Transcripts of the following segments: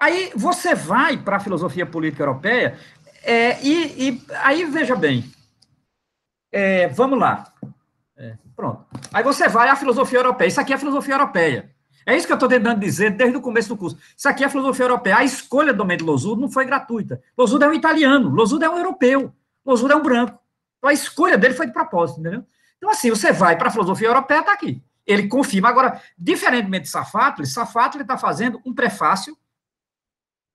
Aí você vai para a filosofia política europeia, é, e, e, aí veja bem, é, vamos lá. É, pronto. Aí você vai à filosofia europeia. Isso aqui é a filosofia europeia. É isso que eu estou tentando dizer desde o começo do curso. Isso aqui é a filosofia europeia. A escolha do Mendes Losurdo não foi gratuita. Losurdo é um italiano, Losurdo é um europeu, Losurdo é um branco. Então a escolha dele foi de propósito, entendeu? Então, assim, você vai para a filosofia europeia, está aqui. Ele confirma. Agora, diferentemente de Safato, Safato está fazendo um prefácio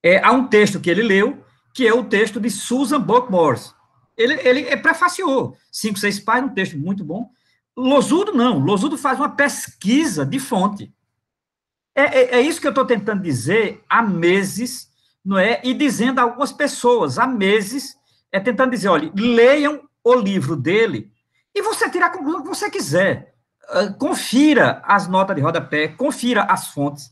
é, há um texto que ele leu, que é o texto de Susan Buckmorse. Ele, ele é prefaciou cinco, seis páginas, um texto muito bom. Losudo não, Losudo faz uma pesquisa de fonte. É, é, é isso que eu estou tentando dizer há meses, não é? E dizendo a algumas pessoas há meses, é tentando dizer, olha, leiam o livro dele e você tira a conclusão que você quiser. Ah, confira as notas de rodapé, confira as fontes.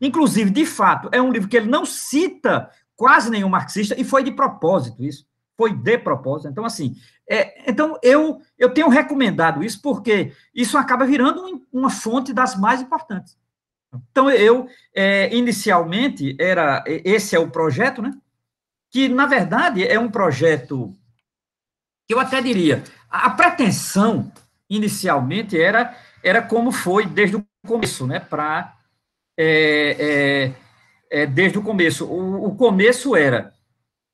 Inclusive, de fato, é um livro que ele não cita quase nenhum marxista e foi de propósito isso. Foi de propósito. Então, assim, é, então eu, eu tenho recomendado isso porque isso acaba virando um, uma fonte das mais importantes. Então, eu, é, inicialmente, era esse é o projeto, né? Que, na verdade, é um projeto que eu até diria, a pretensão, inicialmente, era, era como foi desde o começo, né? Para é, é, é, desde o começo. O, o começo era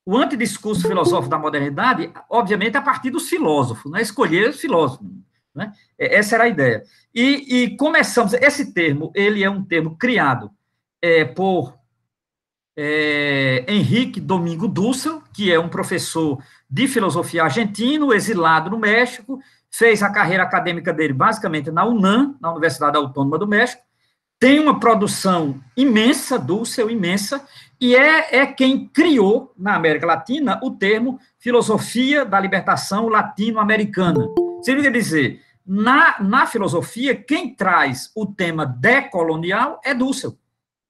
o antidiscurso filosófico da modernidade, obviamente, a partir dos filósofos, né? escolher os filósofos. Né? É, essa era a ideia. E, e, começamos, esse termo, ele é um termo criado é, por é, Henrique Domingo Dussel, que é um professor de filosofia argentino, exilado no México, fez a carreira acadêmica dele basicamente na UNAM, na Universidade Autônoma do México, tem uma produção imensa, dulce, é imensa, e é, é quem criou na América Latina o termo filosofia da libertação latino-americana. Significa dizer, na, na filosofia, quem traz o tema decolonial é Dussel.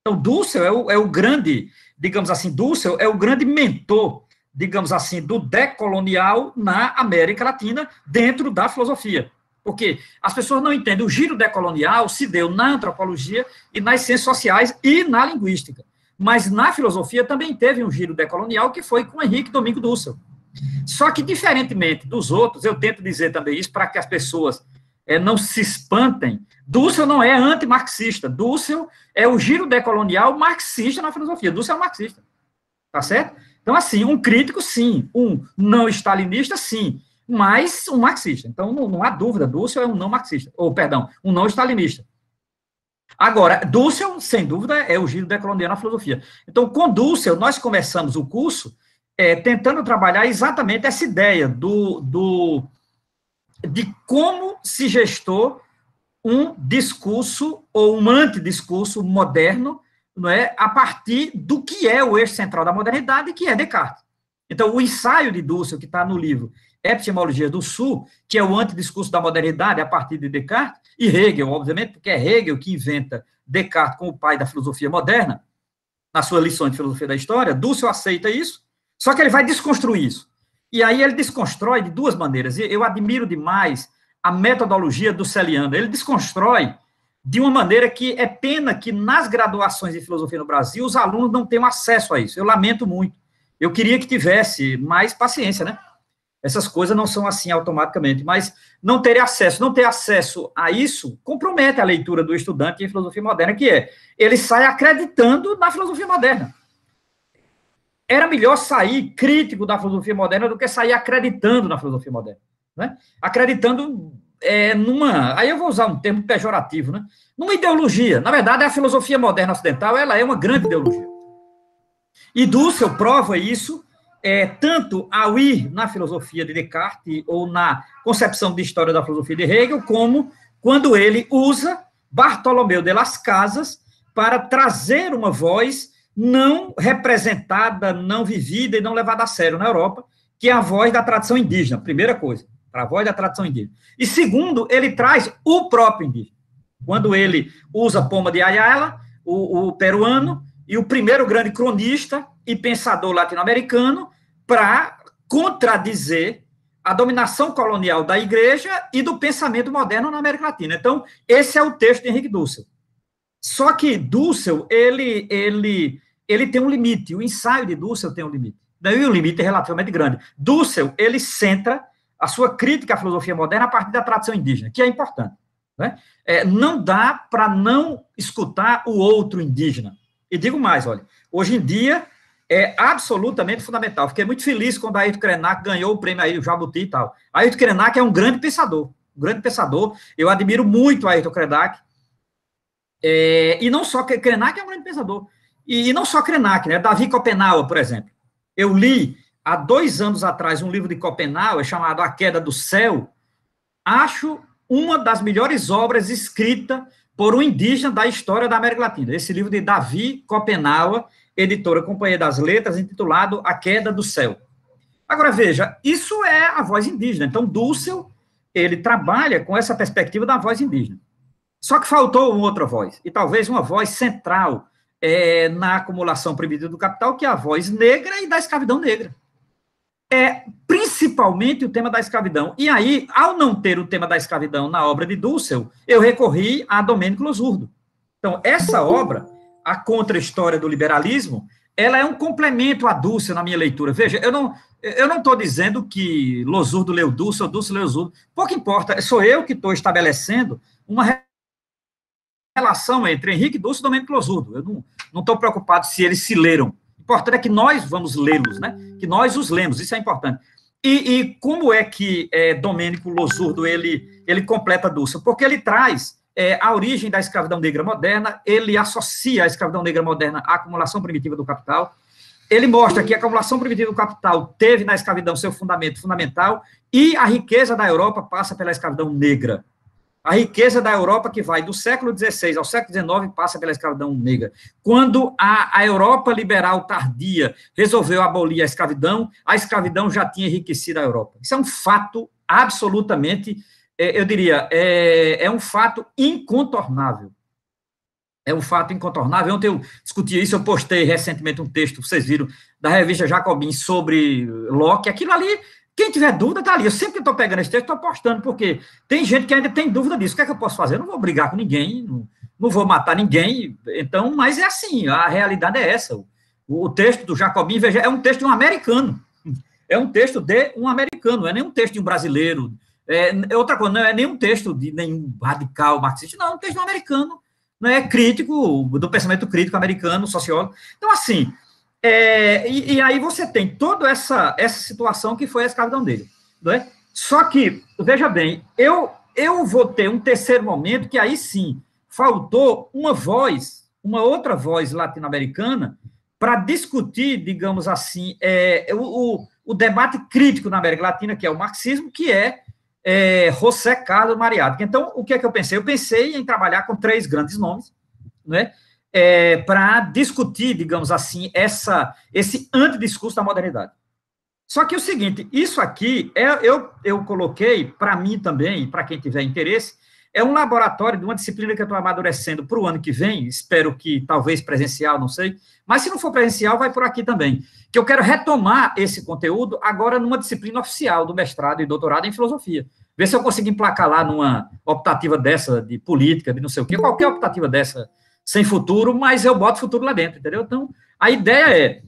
Então, Dussel é o, é o grande, digamos assim, Dussel é o grande mentor, digamos assim, do decolonial na América Latina dentro da filosofia. Porque as pessoas não entendem. O giro decolonial se deu na antropologia e nas ciências sociais e na linguística. Mas na filosofia também teve um giro decolonial que foi com Henrique Domingo Dussel. Só que, diferentemente dos outros, eu tento dizer também isso para que as pessoas é, não se espantem. Dussel não é antimarxista. Dussel é o giro decolonial marxista na filosofia. Dussel é marxista. Tá certo? Então, assim, um crítico, sim. Um não-stalinista, sim mas um marxista. Então, não, não há dúvida, Dussel é um não marxista, ou, perdão, um não stalinista. Agora, Dussel, sem dúvida, é o giro decolonial na filosofia. Então, com Dussel, nós começamos o curso é, tentando trabalhar exatamente essa ideia do, do, de como se gestou um discurso ou um antidiscurso moderno não é, a partir do que é o eixo central da modernidade, que é Descartes. Então, o ensaio de Dussel, que está no livro, epistemologia do Sul, que é o antidiscurso da modernidade a partir de Descartes, e Hegel, obviamente, porque é Hegel que inventa Descartes como o pai da filosofia moderna, na sua lição de filosofia da história, Dúcio aceita isso, só que ele vai desconstruir isso. E aí ele desconstrói de duas maneiras. Eu admiro demais a metodologia do Celiano. Ele desconstrói de uma maneira que é pena que nas graduações de filosofia no Brasil os alunos não tenham acesso a isso. Eu lamento muito. Eu queria que tivesse mais paciência, né? Essas coisas não são assim automaticamente, mas não ter acesso, não ter acesso a isso compromete a leitura do estudante em filosofia moderna, que é ele sai acreditando na filosofia moderna. Era melhor sair crítico da filosofia moderna do que sair acreditando na filosofia moderna, né? Acreditando é, numa, aí eu vou usar um termo pejorativo, né? Numa ideologia. Na verdade, a filosofia moderna ocidental, ela é uma grande ideologia. E Dussel prova isso é, tanto ao ir na filosofia de Descartes ou na concepção de história da filosofia de Hegel, como quando ele usa Bartolomeu de Las Casas para trazer uma voz não representada, não vivida e não levada a sério na Europa, que é a voz da tradição indígena, primeira coisa, a voz da tradição indígena. E segundo, ele traz o próprio indígena. Quando ele usa Poma de Ayala, o, o peruano, e o primeiro grande cronista e pensador latino-americano para contradizer a dominação colonial da igreja e do pensamento moderno na América Latina. Então, esse é o texto de Henrique Dussel. Só que Dussel, ele, ele, ele tem um limite, o ensaio de Dussel tem um limite. E o limite é relativamente grande. Dussel, ele centra a sua crítica à filosofia moderna a partir da tradição indígena, que é importante. Né? É, não dá para não escutar o outro indígena, e digo mais, olha, hoje em dia é absolutamente fundamental. Fiquei muito feliz quando a Ayrton Krenak ganhou o prêmio aí, o Jabuti e tal. A Ayrton Krenak é um grande pensador, um grande pensador. Eu admiro muito a Ayrton Krenak. É, e não só Krenak é um grande pensador. E, e não só Krenak, né? Davi Copenau, por exemplo. Eu li há dois anos atrás um livro de Copenau, chamado A Queda do Céu. Acho uma das melhores obras escritas por um indígena da história da América Latina. Esse livro de Davi Copenhauer, editora Companhia das Letras, intitulado A Queda do Céu. Agora veja, isso é a voz indígena. Então Dussel, ele trabalha com essa perspectiva da voz indígena. Só que faltou uma outra voz, e talvez uma voz central é, na acumulação primitiva do capital, que é a voz negra e da escravidão negra é principalmente o tema da escravidão. E aí, ao não ter o tema da escravidão na obra de Dussel, eu recorri a Domênico Losurdo. Então, essa obra, a contra-história do liberalismo, ela é um complemento a Dussel na minha leitura. Veja, eu não eu não estou dizendo que Losurdo leu Dussel, Dussel leu Losurdo. Pouco importa, sou eu que estou estabelecendo uma relação entre Henrique Dussel e Domênico Losurdo. Eu não estou preocupado se eles se leram importante é que nós vamos lê-los, né? Que nós os lemos, isso é importante. E, e como é que é, Domênico Losurdo ele, ele completa a Dulce? Porque ele traz é, a origem da escravidão negra moderna, ele associa a escravidão negra moderna à acumulação primitiva do capital. Ele mostra que a acumulação primitiva do capital teve na escravidão seu fundamento fundamental e a riqueza da Europa passa pela escravidão negra. A riqueza da Europa, que vai do século XVI ao século XIX, passa pela escravidão negra. Quando a, a Europa liberal tardia resolveu abolir a escravidão, a escravidão já tinha enriquecido a Europa. Isso é um fato absolutamente, é, eu diria, é, é um fato incontornável. É um fato incontornável. Ontem eu discuti isso, eu postei recentemente um texto, vocês viram, da revista Jacobin sobre Locke. Aquilo ali quem tiver dúvida, tá ali. Eu sempre que estou pegando esse texto, estou postando, porque tem gente que ainda tem dúvida disso. O que é que eu posso fazer? Eu não vou brigar com ninguém, não, não vou matar ninguém. Então, mas é assim, a realidade é essa. O, o texto do Jacobin, veja, é um texto de um americano. É um texto de um americano, não é nem um texto de um brasileiro. É, é outra coisa, não é nem um texto de nenhum radical marxista, não, é um texto de um americano, não é crítico, do pensamento crítico americano, sociólogo. Então, assim, é, e, e, aí você tem toda essa, essa situação que foi a escravidão dele. Não é? Só que, veja bem, eu, eu vou ter um terceiro momento que aí sim faltou uma voz, uma outra voz latino-americana, para discutir, digamos assim, é, o, o, o, debate crítico na América Latina, que é o marxismo, que é, é José Carlos Mariátegui. Então, o que é que eu pensei? Eu pensei em trabalhar com três grandes nomes, né? é, para discutir, digamos assim, essa, esse antidiscurso da modernidade. Só que é o seguinte, isso aqui, é, eu, eu coloquei, para mim também, para quem tiver interesse, é um laboratório de uma disciplina que eu estou amadurecendo para o ano que vem, espero que talvez presencial, não sei, mas se não for presencial, vai por aqui também, que eu quero retomar esse conteúdo agora numa disciplina oficial do mestrado e doutorado em filosofia. Ver se eu consigo emplacar lá numa optativa dessa de política, de não sei o quê, qualquer optativa dessa sem futuro, mas eu boto futuro lá dentro, entendeu? Então, a ideia é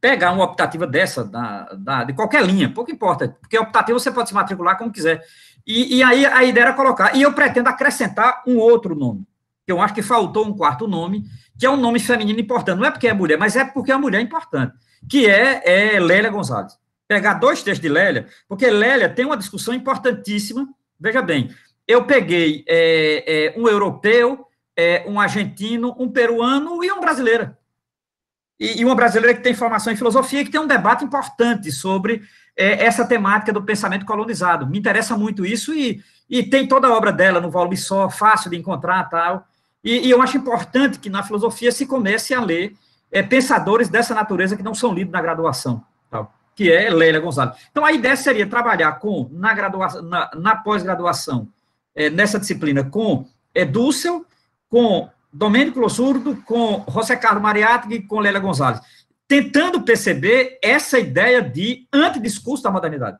pegar uma optativa dessa, da, da, de qualquer linha, pouco importa, porque optativa você pode se matricular como quiser. E, e aí a ideia era colocar, e eu pretendo acrescentar um outro nome, que eu acho que faltou um quarto nome, que é um nome feminino importante, não é porque é mulher, mas é porque é mulher importante, que é, é Lélia Gonzalez. Pegar dois textos de Lélia, porque Lélia tem uma discussão importantíssima, veja bem, eu peguei é, é, um europeu é, um argentino, um peruano e uma brasileira. E, e, uma brasileira que tem formação em filosofia e que tem um debate importante sobre é, essa temática do pensamento colonizado. Me interessa muito isso e, e tem toda a obra dela no volume só, fácil de encontrar tal. E, e eu acho importante que na filosofia se comece a ler é, pensadores dessa natureza que não são lidos na graduação, tal, que é Leila Gonzalez. Então a ideia seria trabalhar com na graduação, na, na pós-graduação é, nessa disciplina com é, Dussel com Domênico Lossurdo, com José Carlos Mariátegui e com lélia Gonzalez, tentando perceber essa ideia de antidiscurso da modernidade.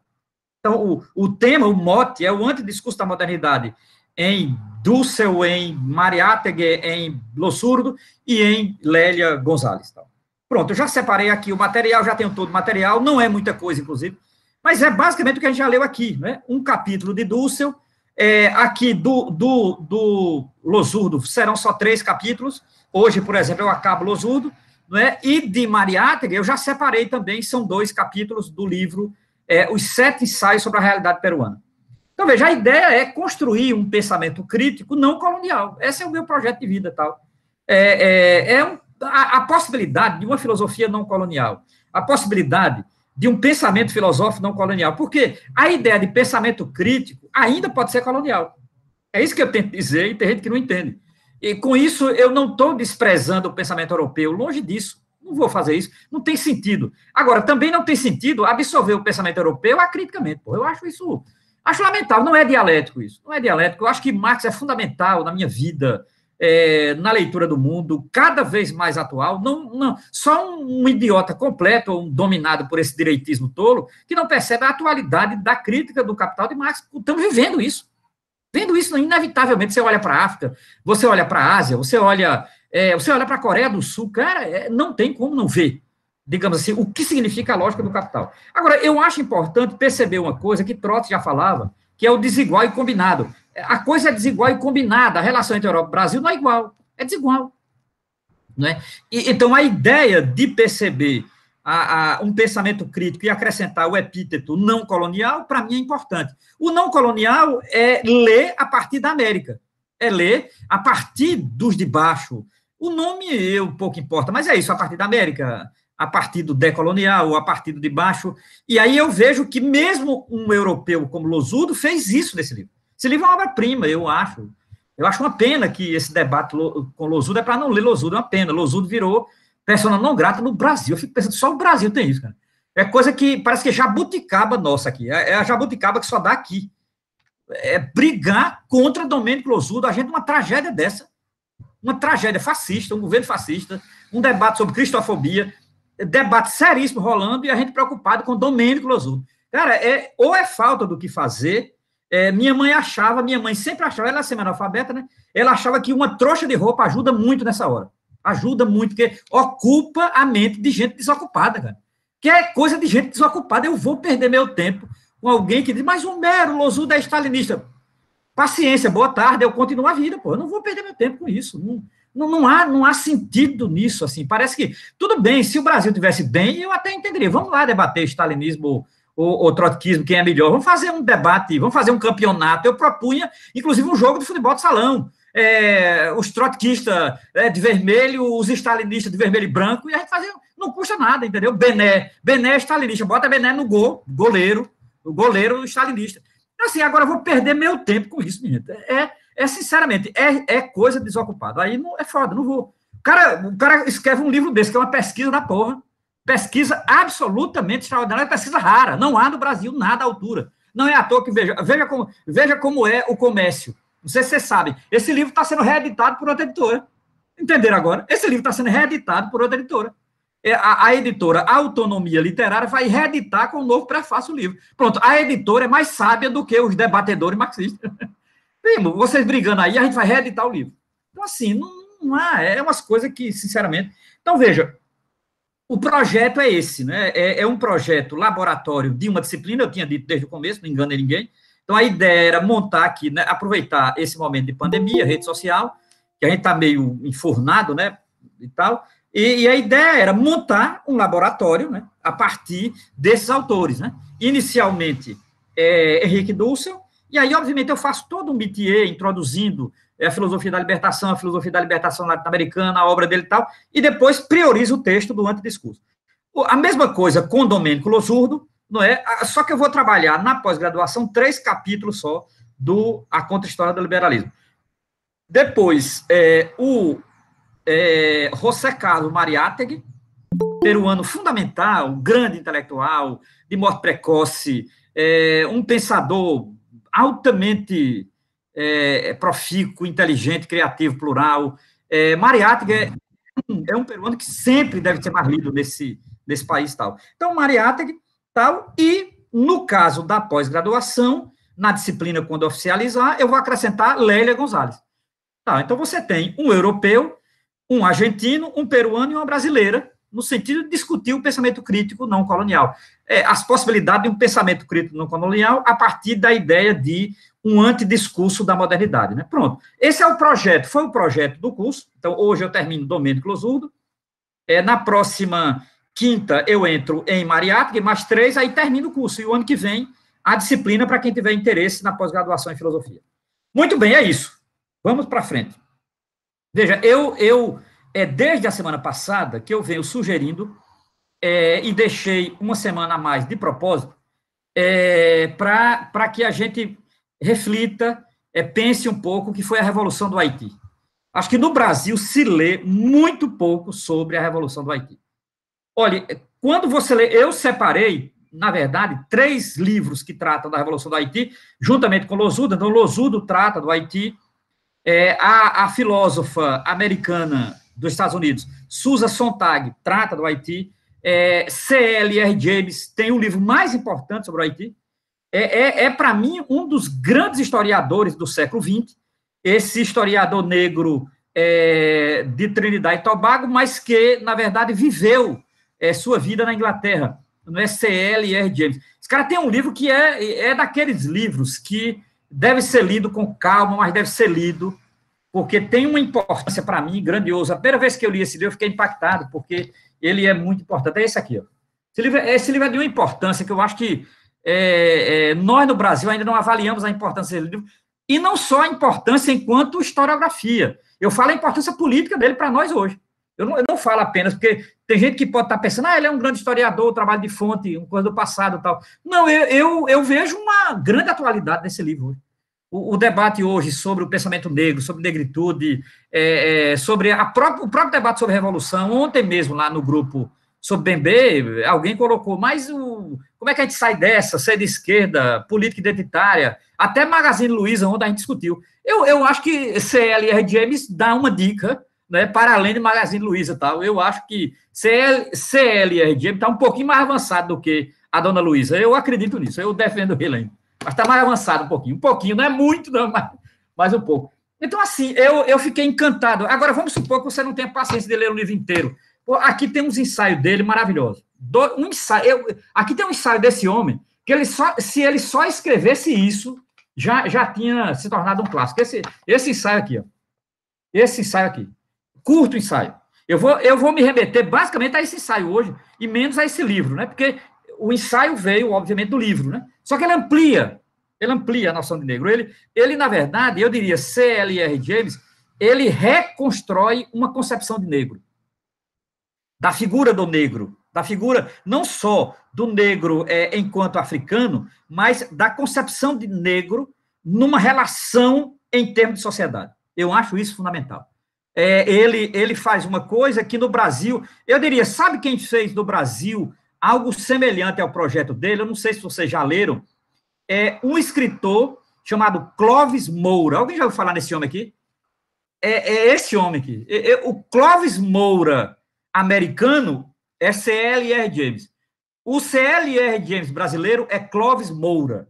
Então, o, o tema, o mote, é o antidiscurso da modernidade em Dussel, em Mariátegui, em Lossurdo e em Lélia Gonzalez. Então. Pronto, eu já separei aqui o material, já tenho todo o material, não é muita coisa, inclusive, mas é basicamente o que a gente já leu aqui, né? Um capítulo de Dussel, é, aqui do, do, do Losurdo serão só três capítulos. Hoje, por exemplo, eu acabo Losurdo, né? e de Mariátegui eu já separei também, são dois capítulos do livro é, Os Sete Ensaios sobre a Realidade Peruana. Então, veja, a ideia é construir um pensamento crítico não colonial. Esse é o meu projeto de vida tal. É, é, é um, a, a possibilidade de uma filosofia não colonial, a possibilidade de um pensamento filosófico não colonial. Porque a ideia de pensamento crítico ainda pode ser colonial. É isso que eu tento dizer e tem gente que não entende. E com isso, eu não estou desprezando o pensamento europeu, longe disso. Não vou fazer isso, não tem sentido. Agora, também não tem sentido absorver o pensamento europeu acriticamente. Pô, eu acho isso. Acho lamentável, não é dialético isso. Não é dialético. Eu acho que Marx é fundamental na minha vida, é, na leitura do mundo, cada vez mais atual. Não, não, só um, idiota completo, ou um dominado por esse direitismo tolo, que não percebe a atualidade da crítica do capital de Marx. Estamos vivendo isso. Vendo isso, inevitavelmente, você olha para a África, você olha para a Ásia, você olha, é, você olha para a Coreia do Sul, cara, é, não tem como não ver, digamos assim, o que significa a lógica do capital. Agora, eu acho importante perceber uma coisa que Trotz já falava, que é o desigual e combinado a coisa é desigual e combinada, a relação entre Europa e Brasil não é igual, é desigual. Não é? E, então, a ideia de perceber a, a, um pensamento crítico e acrescentar o epíteto não colonial, para mim é importante. O não colonial é ler a partir da América, é ler a partir dos de baixo. O nome eu pouco importa, mas é isso, a partir da América, a partir do decolonial, a partir do de baixo. E aí eu vejo que mesmo um europeu como Losudo fez isso nesse livro. Esse livro é uma obra-prima, eu acho. Eu acho uma pena que esse debate com Losudo é para não ler Losudo, é uma pena. Losudo virou persona não grata no Brasil. Eu fico pensando, só o Brasil tem isso, cara. É coisa que parece que é jabuticaba nossa aqui. É, é a jabuticaba que só dá aqui. É brigar contra Domênico Losudo. A gente, uma tragédia dessa. Uma tragédia fascista, um governo fascista, um debate sobre cristofobia, debate seríssimo rolando e a gente preocupado com Domênico Losudo. Cara, é, ou é falta do que fazer, é, minha mãe achava, minha mãe sempre achava, ela é semi-analfabeta, né? Ela achava que uma trouxa de roupa ajuda muito nessa hora. Ajuda muito, porque ocupa a mente de gente desocupada, cara. Que é coisa de gente desocupada. Eu vou perder meu tempo com alguém que diz, mas o mero losudo é estalinista Paciência, boa tarde, eu continuo a vida, pô. Eu não vou perder meu tempo com isso. Não, não, não, há, não há sentido nisso, assim. Parece que, tudo bem, se o Brasil tivesse bem, eu até entenderia. Vamos lá debater estalinismo ou, ou trotquismo, quem é melhor. Vamos fazer um debate, vamos fazer um campeonato. Eu propunha, inclusive, um jogo de futebol de salão. É, os trotquistas é, de vermelho, os estalinistas de vermelho e branco, e a gente fazia, não custa nada, entendeu? Bené, Bené estalinista, é bota Bené no gol, goleiro, o goleiro estalinista. Assim, agora eu vou perder meu tempo com isso, menina. É, é sinceramente, é, é coisa desocupada. Aí não, é foda, não vou. O cara, o cara escreve um livro desse, que é uma pesquisa da porra, Pesquisa absolutamente extraordinária, pesquisa rara. Não há no Brasil nada à altura. Não é à toa que veja, veja como, veja como é o comércio. Não sei se vocês sabem. Esse livro está sendo reeditado por outra editora. Entenderam agora? Esse livro está sendo reeditado por outra editora. É, a, a, editora a Autonomia Literária vai reeditar com um novo prefácio o livro. Pronto, a editora é mais sábia do que os debatedores marxistas. Primo, vocês brigando aí, a gente vai reeditar o livro. Então, assim, não, não há, é umas coisas que, sinceramente. Então, veja, o projeto é esse, né? É, é, um projeto laboratório de uma disciplina, eu tinha dito desde o começo, não engana ninguém. Então a ideia era montar aqui, né, aproveitar esse momento de pandemia, rede social, que a gente está meio enfornado, né? E tal. E, e, a ideia era montar um laboratório, né? A partir desses autores, né? Inicialmente é, Henrique Dussel, e aí, obviamente, eu faço todo um métier introduzindo é a filosofia da libertação, a filosofia da libertação norte-americana, a obra dele e tal, e depois prioriza o texto do antidiscurso. A mesma coisa com Domênico Losurdo, não é? Só que eu vou trabalhar na pós-graduação três capítulos só do A Contra-História do Liberalismo. Depois, é, o é, José Carlos Mariátegui, peruano fundamental, grande intelectual, de morte precoce, é, um pensador altamente é, é, profícuo, inteligente, criativo, plural. É, Mariátegui é, é, um peruano que sempre deve ser mais lido nesse, nesse país tal. Então, Mariátegui, tal, e no caso da pós-graduação, na disciplina quando oficializar, eu vou acrescentar Lélia Gonzalez. Tá, então você tem um europeu, um argentino, um peruano e uma brasileira no sentido de discutir o pensamento crítico não colonial. É, as possibilidades de um pensamento crítico não colonial a partir da ideia de um antidiscurso da modernidade. Né? Pronto. Esse é o projeto, foi o projeto do curso. Então, hoje eu termino Domênio Closurdo. É, na próxima quinta eu entro em Mariátrica, mais três, aí termino o curso. E o ano que vem, a disciplina para quem tiver interesse na pós-graduação em filosofia. Muito bem, é isso. Vamos para frente. Veja, eu, eu é desde a semana passada que eu venho sugerindo é, e deixei uma semana a mais de propósito é, para que a gente reflita, é, pense um pouco o que foi a Revolução do Haiti. Acho que no Brasil se lê muito pouco sobre a Revolução do Haiti. Olha, quando você lê, eu separei, na verdade, três livros que tratam da Revolução do Haiti, juntamente com Losudo. Então, Losudo trata do Haiti, é, a, a filósofa americana dos Estados Unidos, Susan Sontag trata do Haiti, é, C.L.R. James tem o livro mais importante sobre o Haiti, é, é, é para mim, um dos grandes historiadores do século XX, esse historiador negro é, de Trinidade e Tobago, mas que, na verdade, viveu é, sua vida na Inglaterra, no S.L.R. É James. Esse cara tem um livro que é, é daqueles livros que deve ser lido com calma, mas deve ser lido porque tem uma importância para mim grandiosa. A primeira vez que eu li esse livro, eu fiquei impactado, porque ele é muito importante. É esse aqui. Ó. Esse, livro, é, esse livro é de uma importância que eu acho que é, é, nós no Brasil ainda não avaliamos a importância desse livro. E não só a importância enquanto historiografia. Eu falo a importância política dele para nós hoje. Eu não, eu não, falo apenas, porque tem gente que pode estar tá pensando, ah, ele é um grande historiador, trabalho de fonte, uma coisa do passado e tal. Não, eu, eu, eu vejo uma grande atualidade nesse livro hoje o, o, debate hoje sobre o pensamento negro, sobre negritude, é, é, sobre própria, o próprio debate sobre revolução, ontem mesmo lá no grupo sobre Bembe, alguém colocou, mas o, como é que a gente sai dessa, ser é de esquerda, política identitária, até Magazine Luiza, onde a gente discutiu. Eu, eu acho que CLR dá uma dica, né, para além de Magazine Luiza tal, eu acho que CL, está um pouquinho mais avançado do que a dona Luiza, eu acredito nisso, eu defendo o Helene. Mas está mais avançado um pouquinho. Um pouquinho, não é muito, não, mas, mas um pouco. Então, assim, eu, eu fiquei encantado. Agora, vamos supor que você não tenha paciência de ler o livro inteiro. Aqui tem uns ensaios dele maravilhosos. Do, um ensaio, eu, aqui tem um ensaio desse homem que ele só, se ele só escrevesse isso, já, já tinha se tornado um clássico. Esse, esse ensaio aqui, ó. Esse ensaio aqui. Curto ensaio. Eu vou, eu vou me remeter basicamente a esse ensaio hoje e menos a esse livro, né? Porque o ensaio veio, obviamente, do livro, né? Só que ele amplia, ele amplia a noção de negro. Ele, ele na verdade, eu diria, C.L.R. James, ele reconstrói uma concepção de negro, da figura do negro, da figura não só do negro é, enquanto africano, mas da concepção de negro numa relação em termos de sociedade. Eu acho isso fundamental. É, ele, ele faz uma coisa que no Brasil, eu diria, sabe quem fez no Brasil algo semelhante ao projeto dele, eu não sei se vocês já leram, é um escritor chamado Clóvis Moura. Alguém já ouviu falar nesse homem aqui? É, é esse homem aqui. É, é, o Clóvis Moura americano é CLR James. O CLR James brasileiro é Clóvis Moura.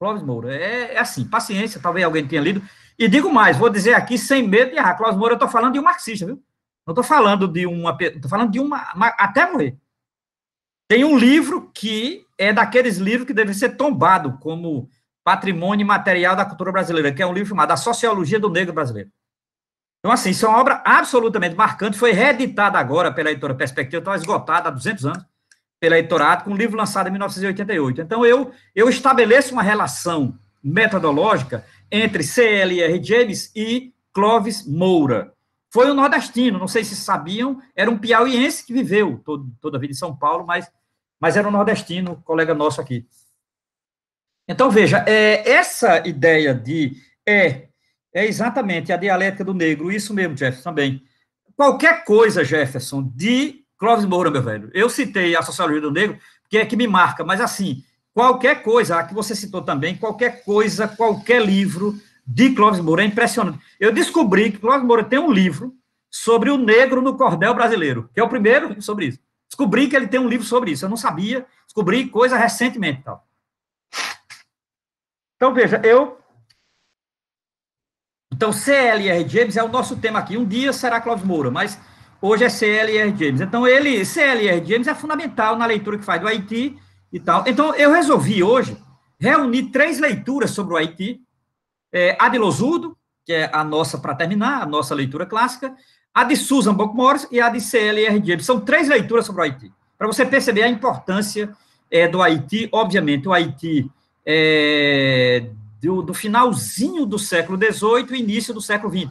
Clóvis Moura. É, é, assim, paciência, talvez alguém tenha lido. E digo mais, vou dizer aqui sem medo de errar. Clóvis Moura, eu estou falando de um marxista, viu? Não estou falando de uma. Estou falando de uma. Até morrer. Tem um livro que é daqueles livros que deve ser tombado como patrimônio material da cultura brasileira, que é um livro chamado A Sociologia do Negro Brasileiro. Então, assim, isso é uma obra absolutamente marcante, foi reeditada agora pela editora Perspectiva, está esgotada há 200 anos, pela editorado, com um livro lançado em 1988. Então, eu, eu estabeleço uma relação metodológica entre CLR James e Clóvis Moura. Foi um nordestino, não sei se sabiam, era um piauiense que viveu todo, toda a vida em São Paulo, mas mas era um nordestino, colega nosso aqui. Então, veja, é, essa ideia de é, é exatamente a dialética do negro, isso mesmo, Jefferson, também. Qualquer coisa, Jefferson, de Clóvis Moura, meu velho. Eu citei a sociologia do negro, que é que me marca, mas assim, qualquer coisa, a que você citou também, qualquer coisa, qualquer livro de Clóvis Moura é impressionante. Eu descobri que Clóvis Moura tem um livro sobre o negro no cordel brasileiro, que é o primeiro sobre isso. Descobri que ele tem um livro sobre isso, eu não sabia, descobri coisa recentemente. Tal. Então, veja, eu. Então, CLR James é o nosso tema aqui. Um dia será Cláudio Moura, mas hoje é CLR James. Então, ele, CLR James é fundamental na leitura que faz do Haiti e tal. Então, eu resolvi hoje reunir três leituras sobre o Haiti: é, a que é a nossa para terminar, a nossa leitura clássica, a de Susan Buckmore e a de CLR James. São três leituras sobre o Haiti, para você perceber a importância é, do Haiti. Obviamente, o Haiti é, do, do, finalzinho do século XVIII e início do século XIX.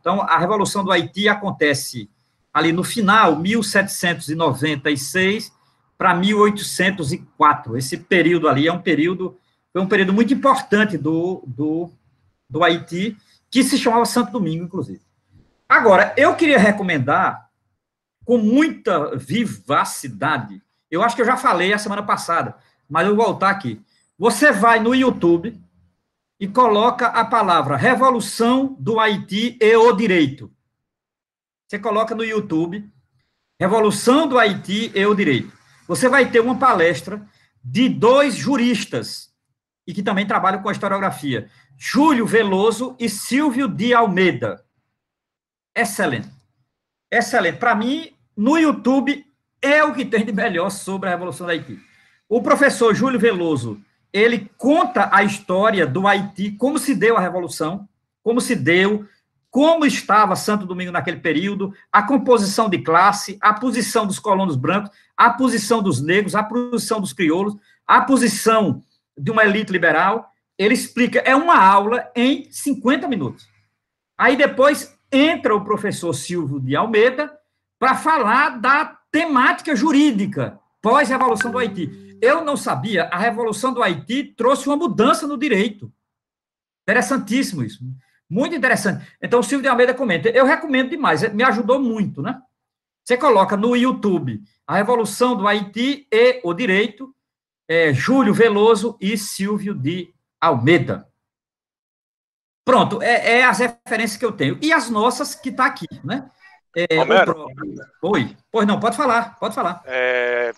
Então, a Revolução do Haiti acontece ali no final, 1796 para 1804. Esse período ali é um período, foi um período muito importante do, do, do Haiti, que se chamava Santo Domingo, inclusive. Agora, eu queria recomendar com muita vivacidade. Eu acho que eu já falei a semana passada, mas eu vou voltar aqui. Você vai no YouTube e coloca a palavra Revolução do Haiti e o Direito. Você coloca no YouTube Revolução do Haiti e o Direito. Você vai ter uma palestra de dois juristas e que também trabalham com a historiografia, Júlio Veloso e Silvio de Almeida. Excelente. Excelente. Para mim, no YouTube é o que tem de melhor sobre a Revolução do Haiti. O professor Júlio Veloso, ele conta a história do Haiti, como se deu a Revolução, como se deu, como estava Santo Domingo naquele período, a composição de classe, a posição dos colonos brancos, a posição dos negros, a posição dos crioulos, a posição de uma elite liberal. Ele explica, é uma aula em 50 minutos. Aí depois entra o professor Silvio de Almeida para falar da temática jurídica pós-revolução do Haiti. Eu não sabia, a revolução do Haiti trouxe uma mudança no direito. Interessantíssimo isso. Né? Muito interessante. Então, o Silvio de Almeida comenta. Eu recomendo demais, me ajudou muito, né? Você coloca no YouTube a Revolução do Haiti e o Direito, é, Júlio Veloso e Silvio de Almeida. Pronto, é, é, as referências que eu tenho. E as nossas que está aqui, né? É, Romero, Oi, pois não, pode falar, pode falar. É,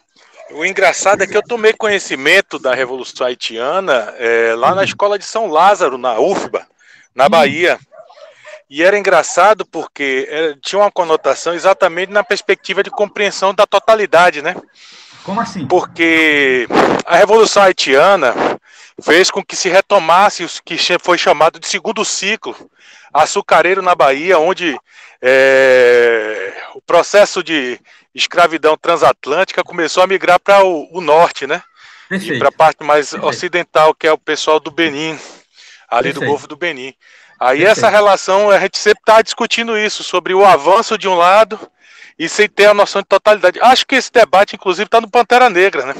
o engraçado é que eu tomei conhecimento da Revolução Haitiana é, lá na uhum. Escola de São Lázaro, na UFBA, na uhum. Bahia. E era engraçado porque é, tinha uma conotação exatamente na perspectiva de compreensão da totalidade, né? Como assim? Porque a Revolução Haitiana fez com que se retomasse o que foi chamado de segundo ciclo açucareiro na Bahia, onde é, o processo de escravidão transatlântica começou a migrar para o, o, norte, né? Para a parte mais Perfeito. ocidental, que é o pessoal do Benin, ali Perfeito. do Golfo do Benin. Aí Perfeito. essa relação, a gente sempre está discutindo isso, sobre o avanço de um lado e sem ter a noção de totalidade. Acho que esse debate, inclusive, está no Pantera Negra, né?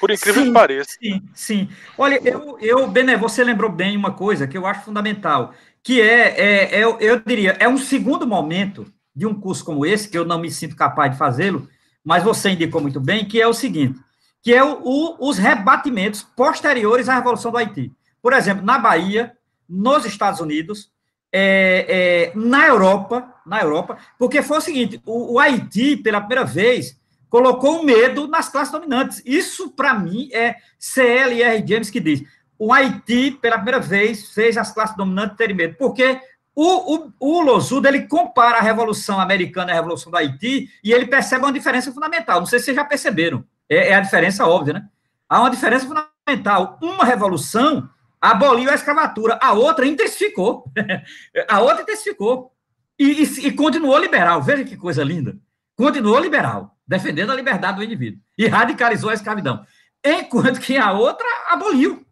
Por incrível sim, que pareça. Sim, sim. Olha, eu, eu, Bené, você lembrou bem uma coisa que eu acho fundamental, que é, é, é eu diria, é um segundo momento de um curso como esse, que eu não me sinto capaz de fazê-lo, mas você indicou muito bem, que é o seguinte, que é o, o, os rebatimentos posteriores à Revolução do Haiti. Por exemplo, na Bahia, nos Estados Unidos, é, é, na Europa, na Europa, porque foi o seguinte: o, o Haiti, pela primeira vez, colocou o medo nas classes dominantes. Isso, para mim, é CLR James que diz. O Haiti, pela primeira vez, fez as classes dominantes terem medo. Porque o, o, o ele compara a Revolução Americana e a Revolução do Haiti e ele percebe uma diferença fundamental. Não sei se vocês já perceberam. É, é a diferença óbvia, né? Há uma diferença fundamental. Uma revolução aboliu a escravatura, a outra intensificou. a outra intensificou. E, e, e, continuou liberal. Veja que coisa linda. Continuou liberal, defendendo a liberdade do indivíduo. E radicalizou a escravidão. Enquanto que a outra aboliu.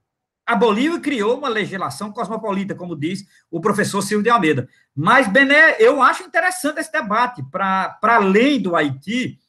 Aboliu e criou uma legislação cosmopolita, como diz o professor Silvio de Almeida. Mas, Bené, eu acho interessante esse debate, para além do Haiti,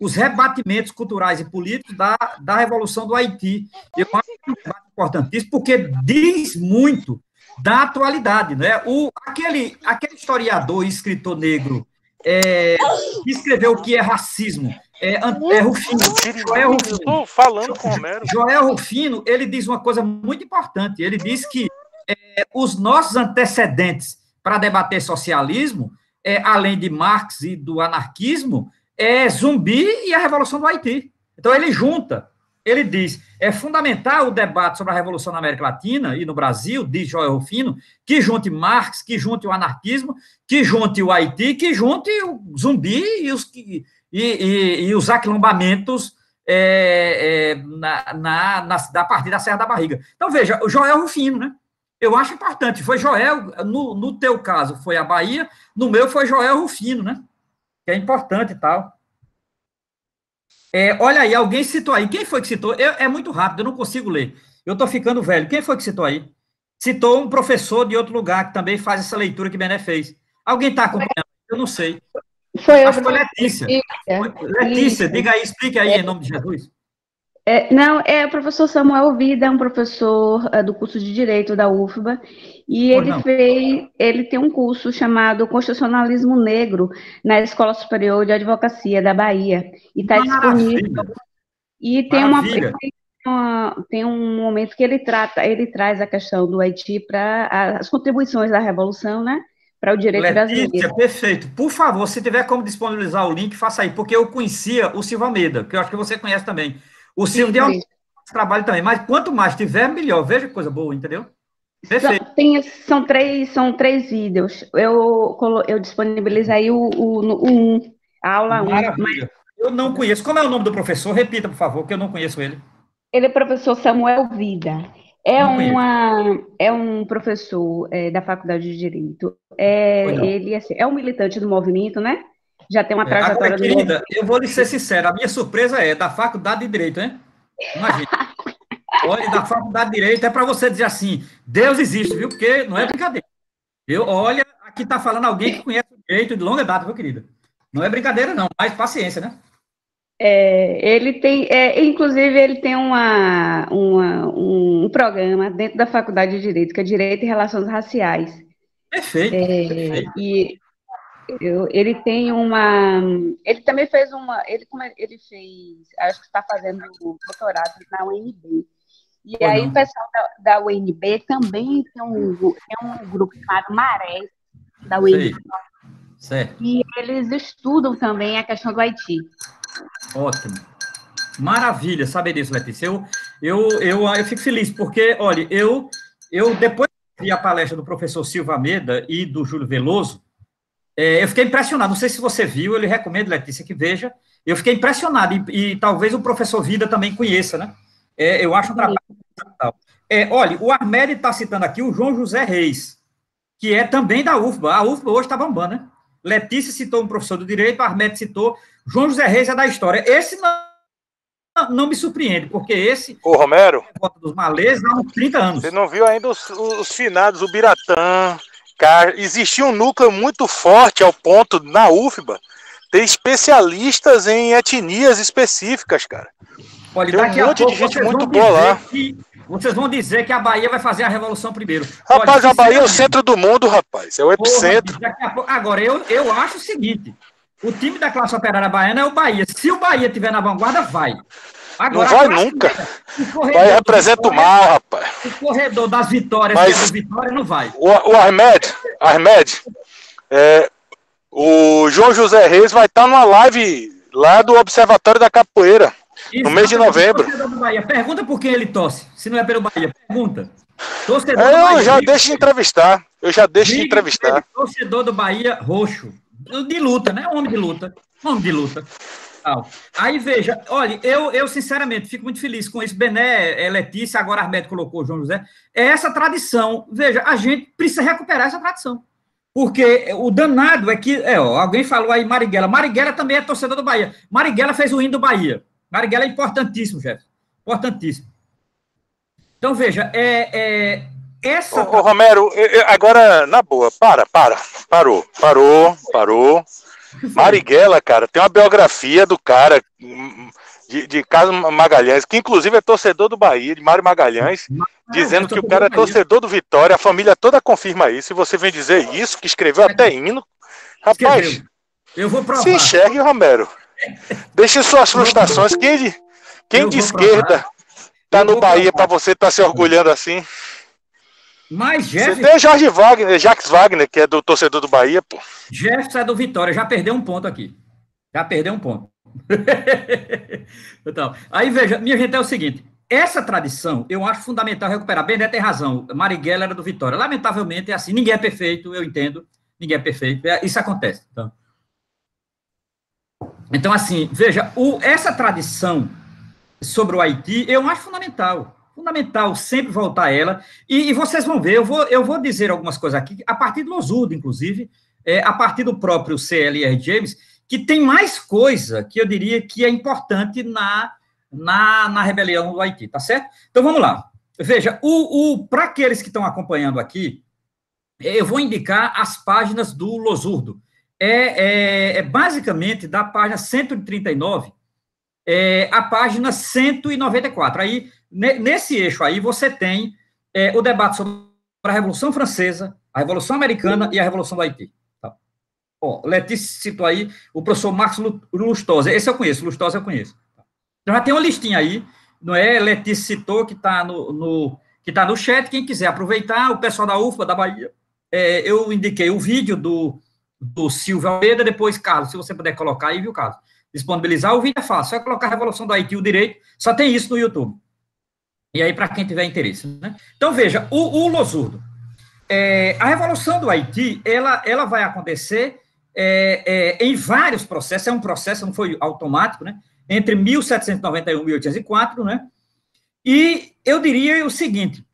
os rebatimentos culturais e políticos da, da Revolução do Haiti. Eu acho que é um debate importantíssimo, porque diz muito da atualidade. Né? O, aquele, aquele historiador e escritor negro é, que escreveu o que é racismo, é, é Rufino. Né? Joel Rufino. Estou falando com Homero. Joel Rufino, ele diz uma coisa muito importante. Ele diz que é, os nossos antecedentes para debater socialismo, é, além de Marx e do anarquismo, é zumbi e a revolução do Haiti. Então ele junta, ele diz, é fundamental o debate sobre a revolução na América Latina e no Brasil, diz Joel Rufino, que junte Marx, que junte o anarquismo, que junte o Haiti, que junte o zumbi e os, e, e, e os aquilombamentos é, é, na, na, na, da partir da Serra da Barriga. Então veja, o Joel Rufino, né? Eu acho importante, foi Joel, no, no teu caso foi a Bahia, no meu foi Joel Rufino, né? que é importante e tal. É, olha aí, alguém citou aí. Quem foi que citou? Eu, é muito rápido, eu não consigo ler. Eu estou ficando velho. Quem foi que citou aí? Citou um professor de outro lugar que também faz essa leitura que Bené fez. Alguém está acompanhando? Eu não sei. Foi eu. Acho que foi Letícia. Letícia, Letícia diga aí, explique aí em nome de Jesus. É, não, é o professor Samuel Vida, é um professor é, do curso de Direito da UFBA, e ele fez, ele tem um curso chamado Constitucionalismo Negro na Escola Superior de Advocacia da Bahia, e está disponível. E tem uma, tem um momento que ele trata, ele traz a questão do Haiti para as contribuições da revolução, né? Para o direito Letícia, brasileiro. Perfeito. Por favor, se tiver como disponibilizar o link, faça aí, porque eu conhecia o Silva Meda, que eu acho que você conhece também. O Silvio tem trabalho também, mas quanto mais tiver, melhor. Veja que coisa boa, entendeu? Perfeito. São, tem, são, três, são três vídeos. Eu, eu disponibilizei o 1, um, a aula 1. Um, Eu não conheço. Como é o nome do professor? Repita, por favor, que eu não conheço ele. Ele é professor Samuel Vida. É, uma, é um professor é, da Faculdade de Direito. É, ele assim, é um militante do movimento, né? já tem uma é, trajetória. Agora, querida, eu vou lhe ser sincero, a minha surpresa é da faculdade de Direito, né? Imagina. olha, da faculdade de Direito é para você dizer assim, Deus existe, viu? Porque não é brincadeira. Eu, olha, aqui está falando alguém que conhece o Direito de longa data, viu, querida? Não é brincadeira, não, mas paciência, né? É, ele tem, é, inclusive, ele tem uma, uma, um programa dentro da Faculdade de Direito, que é Direito e Relações Raciais. Perfeito. É, perfeito. E eu, ele tem uma. Ele também fez uma. Ele, como ele fez. Acho que está fazendo um doutorado na UNB. E aí não. o pessoal da, da, UNB também tem um, tem um grupo chamado Maré, da UNB. Certo. E eles estudam também a questão do Haiti. Ótimo. Maravilha saber disso, Letícia. Eu, eu, eu, eu fico feliz, porque, olha, eu, eu depois vi a palestra do professor Silva Meda e do Júlio Veloso, é, eu fiquei impressionado, não sei se você viu, ele recomendo, Letícia, que veja. Eu fiquei impressionado, e, e talvez o professor Vida também conheça, né? É, eu acho um trabalho fundamental. É, olha, o Armério está citando aqui o João José Reis, que é também da UFBA. A UFBA hoje está bombando, né? Letícia citou um professor do direito, Armério citou. João José Reis é da história. Esse não, não me surpreende, porque esse. O Romero? É dos males há uns 30 anos. Você não viu ainda os, os finados, o Biratã, Cara, existia um núcleo muito forte ao ponto na UFBA ter especialistas em etnias específicas, cara. Olha, Tem um monte de gente muito boa lá. Que, vocês vão dizer que a Bahia vai fazer a revolução primeiro. Rapaz, Olha, a Bahia é o centro do mundo, rapaz. É o epicentro. agora, eu, eu acho o seguinte: o time da classe operária baiana é o Bahia. Se o Bahia estiver na vanguarda, vai. Agora, não vai nunca. Vai, representa o mal, rapaz. O corredor das vitórias, Mas, vitórias não vai. O, o Ahmed, Ahmed é, o João José Reis vai estar tá numa live lá do Observatório da Capoeira, Isso, no mês de novembro. Pergunta por quem ele tosse, se não é pelo Bahia. Pergunta. Torcedor é, eu Bahia, já deixo de entrevistar. Eu já deixo de entrevistar. Torcedor do Bahia roxo. De luta, né? Homem de luta. Homem de luta. Aí veja, olha, eu, eu sinceramente fico muito feliz com isso. Bené, é Letícia, agora Armédio colocou João José. É essa tradição. Veja, a gente precisa recuperar essa tradição. Porque o danado é que. É, ó, alguém falou aí Marighella. Marighella também é torcedor do Bahia. Marighella fez o hino do Bahia. Marighella é importantíssimo, Jeff. Importantíssimo. Então, veja, é, é essa. Ô, ô Romero, agora, na boa, para, para. Parou, parou, parou. Marighella, cara, tem uma biografia do cara hum, hum, de, de Carlos Magalhães, que inclusive é torcedor do Bahia, de Mário Magalhães, ah, é, dizendo que o cara é torcedor do Vitória, a família toda confirma isso, e você vem dizer isso, que escreveu até hino. Rapaz, eu vou provar. se enxergue, Romero. Deixe suas frustrações. Quem de, quem de esquerda tá no Bahia para você estar tá se orgulhando assim? Mas Jeff... Você tem Jorge Wagner, Jacques Wagner, que é do torcedor do Bahia, pô. Jefferson é do Vitória, já perdeu um ponto aqui. Já perdeu um ponto. então, aí veja, minha gente, é o seguinte. Essa tradição, eu acho fundamental recuperar. Bené tem razão, Marighella era do Vitória. Lamentavelmente é assim, ninguém é perfeito, eu entendo. Ninguém é perfeito, é, isso acontece. Então, então assim, veja, o, essa tradição sobre o Haiti, eu acho fundamental fundamental sempre voltar a ela. E, e, vocês vão ver, eu vou, eu vou dizer algumas coisas aqui, a partir do losurdo inclusive, é, a partir do próprio CLR James, que tem mais coisa que eu diria que é importante na, na, na rebelião do Haiti, tá certo? Então vamos lá. Veja, o, o para aqueles que estão acompanhando aqui, eu vou indicar as páginas do Losurdo. É, é, é basicamente da página 139 é, a página 194. Aí, nesse eixo aí, você tem é, o debate sobre a Revolução Francesa, a Revolução Americana e a Revolução do Haiti. Tá. Ó, Letícia citou aí o professor Marcos Lustosa. Esse eu conheço, Lustosa eu conheço. Então, já tem uma listinha aí, não é? Letícia citou que está no, no, que tá no chat. Quem quiser aproveitar, o pessoal da UFBA, da Bahia, é, eu indiquei o vídeo do, do Silvio Almeida, depois, Carlos, se você puder colocar aí, viu, Carlos? disponibilizar, o vídeo é fácil, é colocar a Revolução do Haiti, o direito, só tem isso no YouTube. E aí, para quem tiver interesse. Né? Então, veja, o, o Losurdo. É, a Revolução do Haiti, ela, ela vai acontecer é, é, em vários processos, é um processo, não foi automático, né? entre 1791 e 1804, né? E eu diria o seguinte,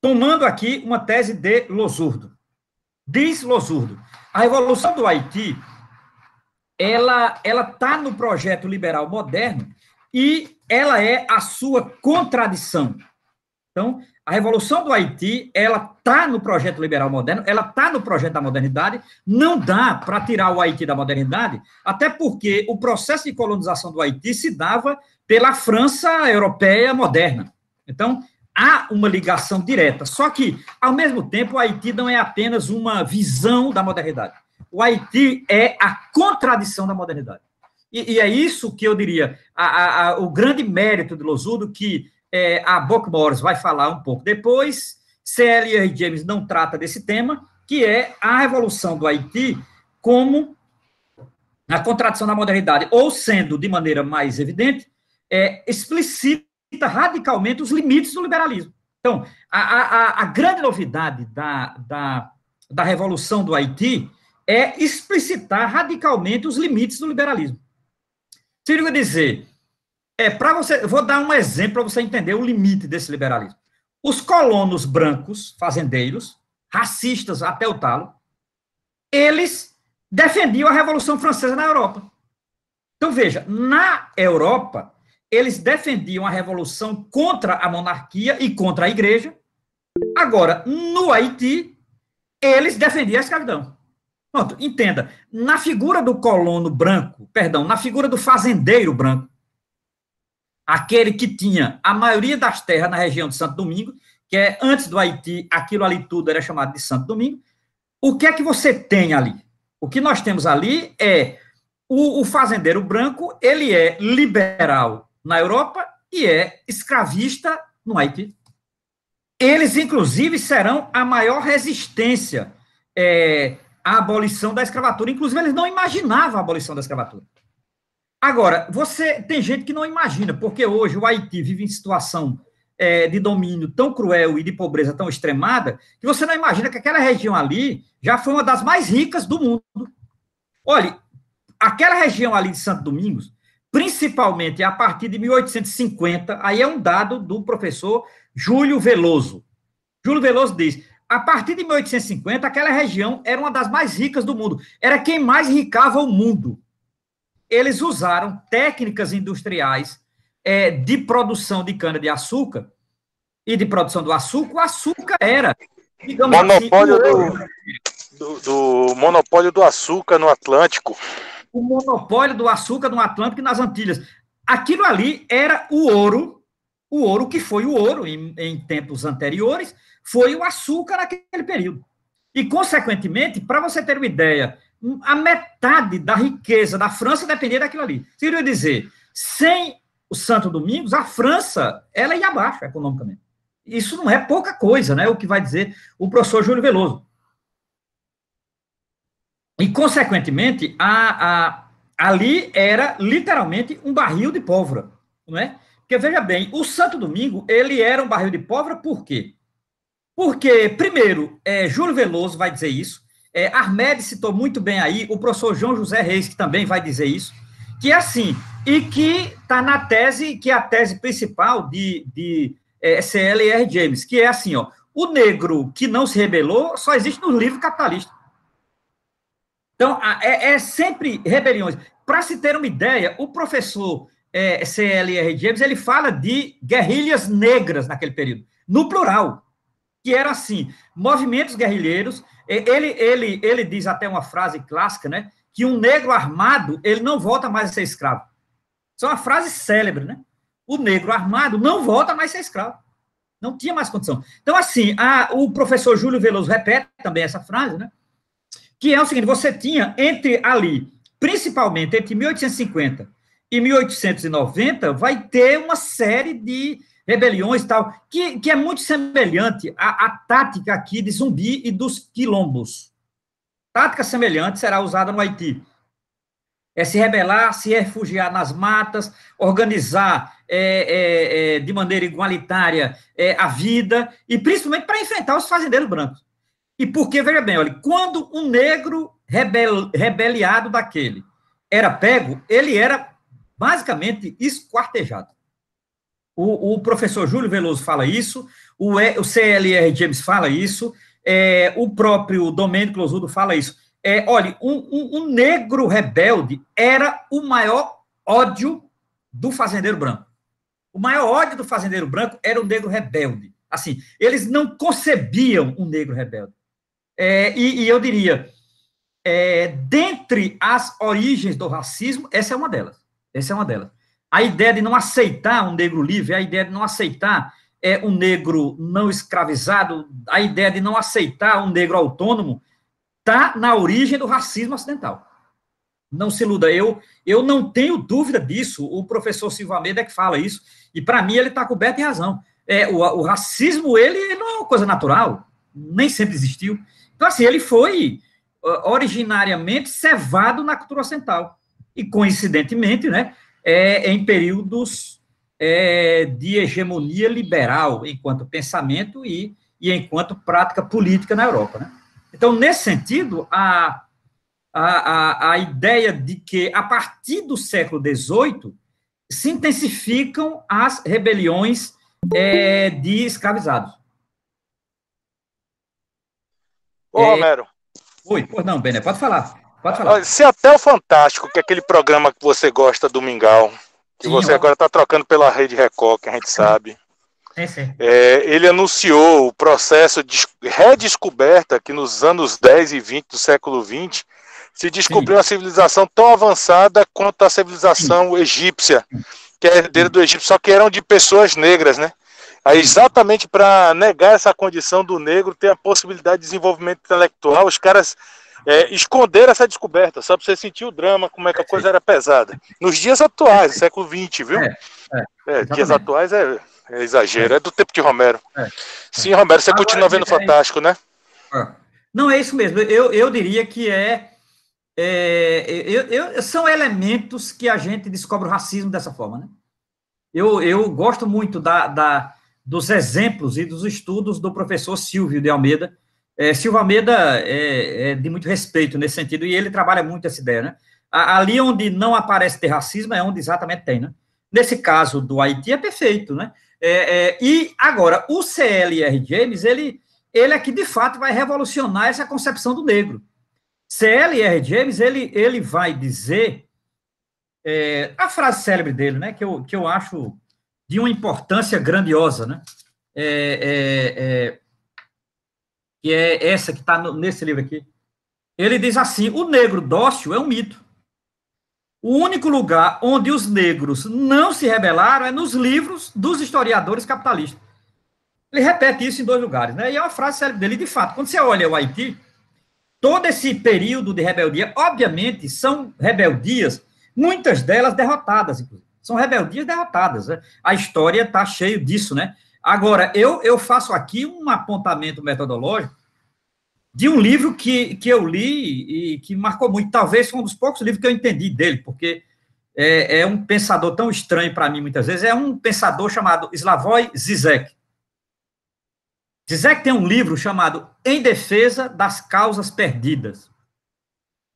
tomando aqui uma tese de Losurdo. Diz Losurdo, a Revolução do Haiti ela ela tá no projeto liberal moderno e ela é a sua contradição. Então, a revolução do Haiti, ela tá no projeto liberal moderno, ela tá no projeto da modernidade, não dá para tirar o Haiti da modernidade, até porque o processo de colonização do Haiti se dava pela França europeia moderna. Então, há uma ligação direta. Só que, ao mesmo tempo, o Haiti não é apenas uma visão da modernidade. O Haiti é a contradição da modernidade. E, e é isso que eu diria, a, a, o grande mérito de Losudo, que é, a Bock Morris vai falar um pouco depois, C.L.R. James não trata desse tema, que é a revolução do Haiti como a contradição da modernidade, ou sendo, de maneira mais evidente, é, explicita radicalmente os limites do liberalismo. Então, a, a, a grande novidade da, da, da revolução do Haiti é explicitar radicalmente os limites do liberalismo. Significa dizer, é para você, vou dar um exemplo para você entender o limite desse liberalismo. Os colonos brancos, fazendeiros, racistas até o talo, eles defendiam a Revolução Francesa na Europa. Então veja, na Europa, eles defendiam a revolução contra a monarquia e contra a igreja. Agora, no Haiti, eles defendiam a escravidão. Pronto, entenda. Na figura do colono branco, perdão, na figura do fazendeiro branco, aquele que tinha a maioria das terras na região de Santo Domingo, que é antes do Haiti, aquilo ali tudo era chamado de Santo Domingo. O que é que você tem ali? O que nós temos ali é o, o fazendeiro branco, ele é liberal na Europa e é escravista no Haiti. Eles, inclusive, serão a maior resistência é, a abolição da escravatura. Inclusive, eles não imaginavam a abolição da escravatura. Agora, você tem gente que não imagina, porque hoje o Haiti vive em situação é, de domínio tão cruel e de pobreza tão extremada que você não imagina que aquela região ali já foi uma das mais ricas do mundo. Olhe, aquela região ali de Santo Domingos, principalmente a partir de 1850, aí é um dado do professor Júlio Veloso. Júlio Veloso diz: a partir de 1850, aquela região era uma das mais ricas do mundo. Era quem mais ricava o mundo. Eles usaram técnicas industriais é, de produção de cana-de-açúcar e de produção do açúcar. O açúcar era, digamos assim, monopólio assim, do, do, do, monopólio do açúcar no Atlântico. O monopólio do açúcar no Atlântico e nas Antilhas. Aquilo ali era o ouro o ouro, que foi o ouro em, em tempos anteriores, foi o açúcar naquele período. E, consequentemente, para você ter uma ideia, a metade da riqueza da França dependia daquilo ali. queria dizer, sem o Santo Domingos, a França ela ia abaixo economicamente. Isso não é pouca coisa, né? O que vai dizer o professor Júlio Veloso. E, consequentemente, a, a, ali era literalmente um barril de pólvora. Não é? Porque veja bem, o Santo Domingo, ele era um barril de pólvora por quê? Porque, primeiro, é, Júlio Veloso vai dizer isso, é, Armed citou muito bem aí, o professor João José Reis, que também vai dizer isso, que é assim, e que está na tese, que é a tese principal de, de é, CLR James, que é assim, ó, o negro que não se rebelou só existe no livro capitalista. Então, é, é sempre rebeliões. Para se ter uma ideia, o professor é, CLR James, ele fala de guerrilhas negras naquele período, no plural, que era assim, movimentos guerrilheiros, ele, ele, ele diz até uma frase clássica, né, que um negro armado, ele não volta mais a ser escravo. Isso é uma frase célebre, né? O negro armado não volta mais a ser escravo. Não tinha mais condição. Então, assim, a, o professor Júlio Veloso repete também essa frase, né? Que é o seguinte: você tinha entre ali, principalmente entre 1850 em 1890 vai ter uma série de rebeliões tal, que, que é muito semelhante à, à tática aqui de zumbi e dos quilombos. Tática semelhante será usada no Haiti. É se rebelar, se refugiar nas matas, organizar é, é, é, de maneira igualitária é, a vida, e principalmente para enfrentar os fazendeiros brancos. E porque, veja bem, olha, quando um negro rebel, rebeliado daquele era pego, ele era basicamente esquartejado. O, o professor Júlio Veloso fala isso, o, e, o CLR James fala isso, é, o próprio Domênio Closudo fala isso. É, olha, um, um, um negro rebelde era o maior ódio do fazendeiro branco. O maior ódio do fazendeiro branco era o negro rebelde. Assim, eles não concebiam um negro rebelde. É, e, e, eu diria, é, dentre as origens do racismo, essa é uma delas. Essa é uma delas. A ideia de não aceitar um negro livre, a ideia de não aceitar é, um negro não escravizado, a ideia de não aceitar um negro autônomo, está na origem do racismo ocidental. Não se iluda, eu, eu não tenho dúvida disso. O professor Silva Almeida é que fala isso, e para mim ele está coberto de razão. É, o, o racismo, ele, ele não é uma coisa natural, nem sempre existiu. Então, assim, ele foi originariamente cevado na cultura ocidental e, coincidentemente, né, é, é, em períodos é, de hegemonia liberal enquanto pensamento e, e enquanto prática política na Europa. Né? Então, nesse sentido, a, a, a, a ideia de que, a partir do século XVIII, se intensificam as rebeliões é, de escravizados. Ô, é, Romero. Oi, pois não, Bené, pode falar. Pode falar. Se até o Fantástico, que é aquele programa que você gosta do Mingau, que Sim, você ó. agora está trocando pela Rede Record, que a gente sabe. Sim, sim. É, ele anunciou o processo de redescoberta que nos anos 10 e 20 do século 20 se descobriu sim. uma civilização tão avançada quanto a civilização egípcia, que é herdeira do Egito, só que eram de pessoas negras, né? exatamente para negar essa condição do negro ter a possibilidade de desenvolvimento intelectual, os caras é, esconder essa descoberta, sabe? Você sentiu o drama, como é que a coisa era pesada. Nos dias atuais, século XX, viu? É, é, é dias atuais é, é exagero, é do tempo de Romero. Sim, Romero, você Agora, continua vendo Fantástico, né? Ah. Não, é isso mesmo. Eu, eu diria que é. é eu, eu, são elementos que a gente descobre o racismo dessa forma, né? Eu, eu gosto muito da, da, dos exemplos e dos estudos do professor Silvio de Almeida, é, Silva Almeida é, é, de muito respeito nesse sentido, e ele trabalha muito essa ideia, né? Ali onde não aparece ter racismo é onde exatamente tem, né? Nesse caso do Haiti é perfeito, né? É, é e agora, o CLR James, ele, ele é que de fato vai revolucionar essa concepção do negro. CLR James, ele, ele vai dizer é, a frase célebre dele, né? Que eu, que eu acho de uma importância grandiosa, né? é, é que é essa que está nesse livro aqui, ele diz assim: o negro dócil é um mito. O único lugar onde os negros não se rebelaram é nos livros dos historiadores capitalistas. Ele repete isso em dois lugares, né? E é uma frase célebre dele, de fato. Quando você olha o Haiti, todo esse período de rebeldia, obviamente, são rebeldias, muitas delas derrotadas, inclusive. São rebeldias derrotadas. Né? A história está cheia disso, né? Agora, eu, eu faço aqui um apontamento metodológico de um livro que, que eu li e que marcou muito. Talvez foi um dos poucos livros que eu entendi dele, porque é, é um pensador tão estranho para mim muitas vezes. É um pensador chamado Slavoj Zizek. Zizek tem um livro chamado Em Defesa das Causas Perdidas.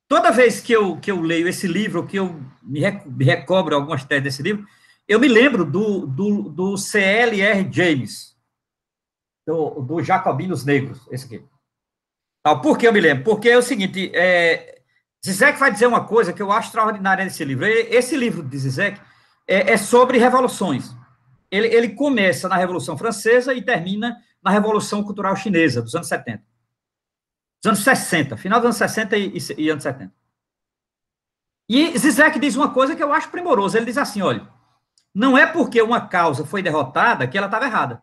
Toda vez que eu, que eu leio esse livro, que eu me, recobro algumas teses desse livro, eu me lembro do, do, do CLR James, do, do Jacobinos Negros, esse aqui. Por que eu me lembro? Porque é o seguinte, é, Zizek vai dizer uma coisa que eu acho extraordinária nesse livro. Esse livro de Zizek é, é sobre revoluções. Ele, ele, começa na Revolução Francesa e termina na Revolução Cultural Chinesa, dos anos 70. Dos anos 60, final dos anos 60 e, e, e anos 70. E Zizek diz uma coisa que eu acho primorosa. Ele diz assim, olha, não é porque uma causa foi derrotada que ela estava errada.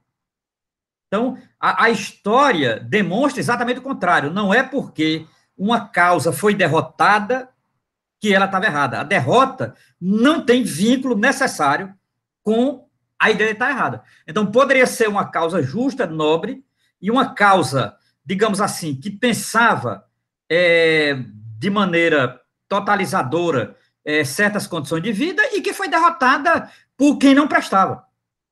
Então, a, a, história demonstra exatamente o contrário. Não é porque uma causa foi derrotada que ela estava errada. A derrota não tem vínculo necessário com a ideia de estar errada. Então, poderia ser uma causa justa, nobre, e uma causa, digamos assim, que pensava é, de maneira totalizadora é, certas condições de vida e que foi derrotada por quem não prestava.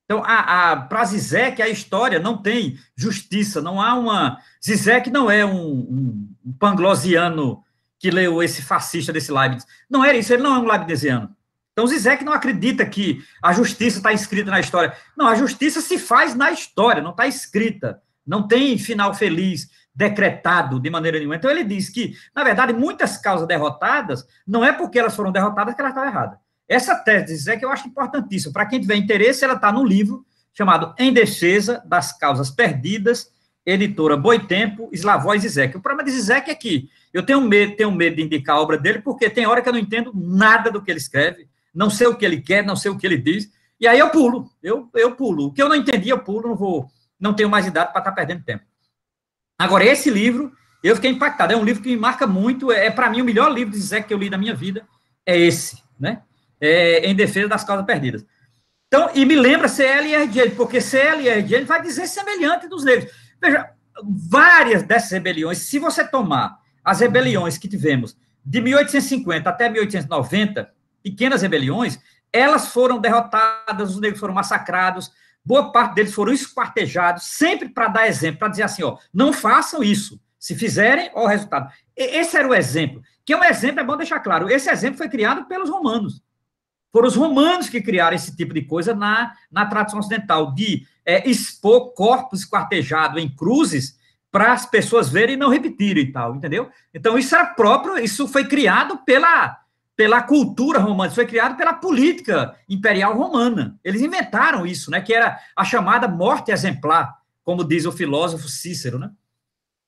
Então, a, a, para Zizek, a história não tem justiça, não há uma. Zizek não é um, um, um panglosiano que leu esse fascista desse Leibniz. Não era isso, ele não é um leibniziano. Então, Zizek não acredita que a justiça está escrita na história. Não, a justiça se faz na história, não está escrita. Não tem final feliz decretado de maneira nenhuma. Então, ele diz que, na verdade, muitas causas derrotadas, não é porque elas foram derrotadas que elas estavam erradas. Essa tese é que eu acho importantíssima. Para quem tiver interesse, ela está no livro chamado Em Defesa das Causas Perdidas, editora Boitempo, Slavoj Zizek. O problema de Zizek é que eu tenho medo, tenho medo de indicar a obra dele, porque tem hora que eu não entendo nada do que ele escreve, não sei o que ele quer, não sei o que ele diz, e aí eu pulo, eu, eu pulo. O que eu não entendi, eu pulo, não vou, não tenho mais idade para estar tá perdendo tempo. Agora, esse livro, eu fiquei impactado, é um livro que me marca muito, é, é para mim o melhor livro de Zizek que eu li da minha vida, é esse, né? é, em defesa das causas perdidas. Então, e me lembra CLRDN, porque CLRDN vai dizer semelhante dos negros. Veja, várias dessas rebeliões, se você tomar as rebeliões que tivemos de 1850 até 1890, pequenas rebeliões, elas foram derrotadas, os negros foram massacrados, boa parte deles foram esquartejados, sempre para dar exemplo, para dizer assim, ó, não façam isso. Se fizerem, olha o resultado. Esse era o exemplo. Que é um exemplo, é bom deixar claro. Esse exemplo foi criado pelos romanos. Foram os romanos que criaram esse tipo de coisa na, na tradição ocidental, de é, expor corpos quartejados em cruzes para as pessoas verem e não repetirem e tal, entendeu? Então, isso era próprio, isso foi criado pela, pela cultura romana, isso foi criado pela política imperial romana. Eles inventaram isso, né? Que era a chamada morte exemplar, como diz o filósofo Cícero, né?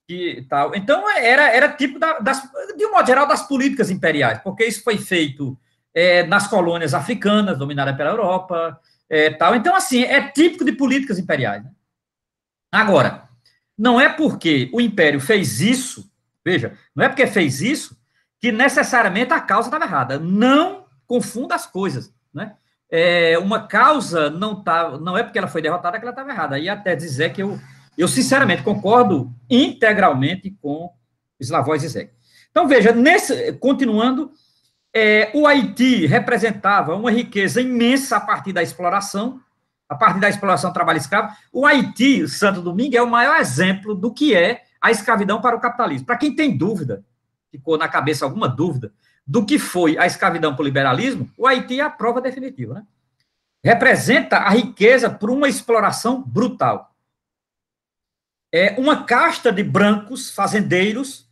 E tal. Então, é, era, era tipo, da, das, de um modo geral, das políticas imperiais, porque isso foi feito é, nas colônias africanas, dominada pela Europa, é, tal. Então, assim, é típico de políticas imperiais. Né? Agora, não é porque o império fez isso, veja, não é porque fez isso que necessariamente a causa estava errada. Não confunda as coisas, né? É, uma causa não tá, não é porque ela foi derrotada que ela estava errada. E até dizer que eu, eu sinceramente concordo integralmente com Slavoj Zizek. Então veja, nesse, continuando é, o Haiti representava uma riqueza imensa a partir da exploração, a partir da exploração do trabalho escravo. O Haiti, Santo Domingo, é o maior exemplo do que é a escravidão para o capitalismo. Para quem tem dúvida, ficou na cabeça alguma dúvida, do que foi a escravidão para o liberalismo, o Haiti é a prova definitiva. Né? Representa a riqueza por uma exploração brutal. É uma casta de brancos fazendeiros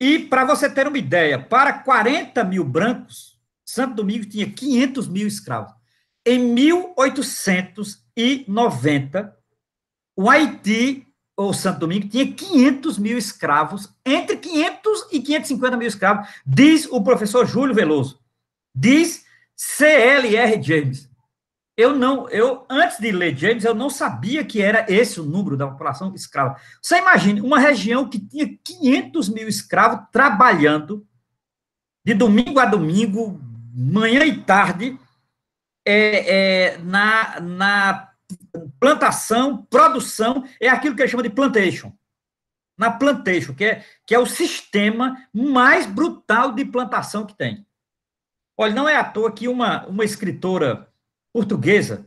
e, para você ter uma ideia, para 40 mil brancos, Santo Domingo tinha 500 mil escravos. Em 1890, o Haiti, ou Santo Domingo, tinha 500 mil escravos, entre 500 e 550 mil escravos, diz o professor Júlio Veloso, diz CLR James. Eu não, eu antes de ler James, eu não sabia que era esse o número da população escrava. Você imagina uma região que tinha 500 mil escravos trabalhando de domingo a domingo, manhã e tarde, é, é, na, na plantação, produção, é aquilo que ele chama de plantation. Na plantation, que é, que é o sistema mais brutal de plantação que tem. Olha, não é à toa que uma, uma escritora portuguesa,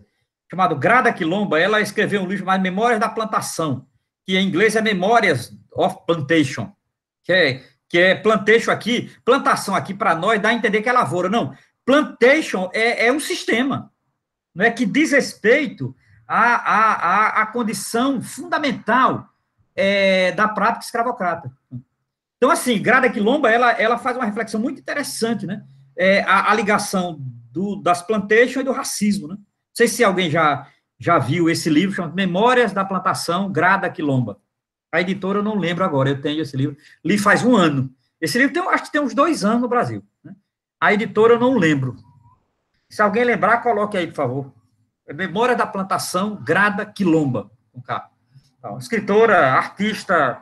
chamado Grada Quilomba, ela escreveu um livro chamado Memórias da Plantação, que em inglês é Memórias of Plantation, que é, que é plantation aqui, plantação aqui para nós dá a entender que é lavoura. Não, plantation é, é um sistema não é, que diz respeito à, à, à, condição fundamental é, da prática escravocrata. Então, assim, Grada Quilomba, ela, ela faz uma reflexão muito interessante, né? É, a, a ligação do, das plantations e do racismo. Né? Não sei se alguém já, já viu esse livro, chamado Memórias da Plantação, Grada Quilomba. A editora eu não lembro agora, eu tenho esse livro. Li faz um ano. Esse livro tem, acho que tem uns dois anos no Brasil. Né? A editora eu não lembro. Se alguém lembrar, coloque aí, por favor. É Memória da Plantação, Grada Quilomba. Com Então, escritora, artista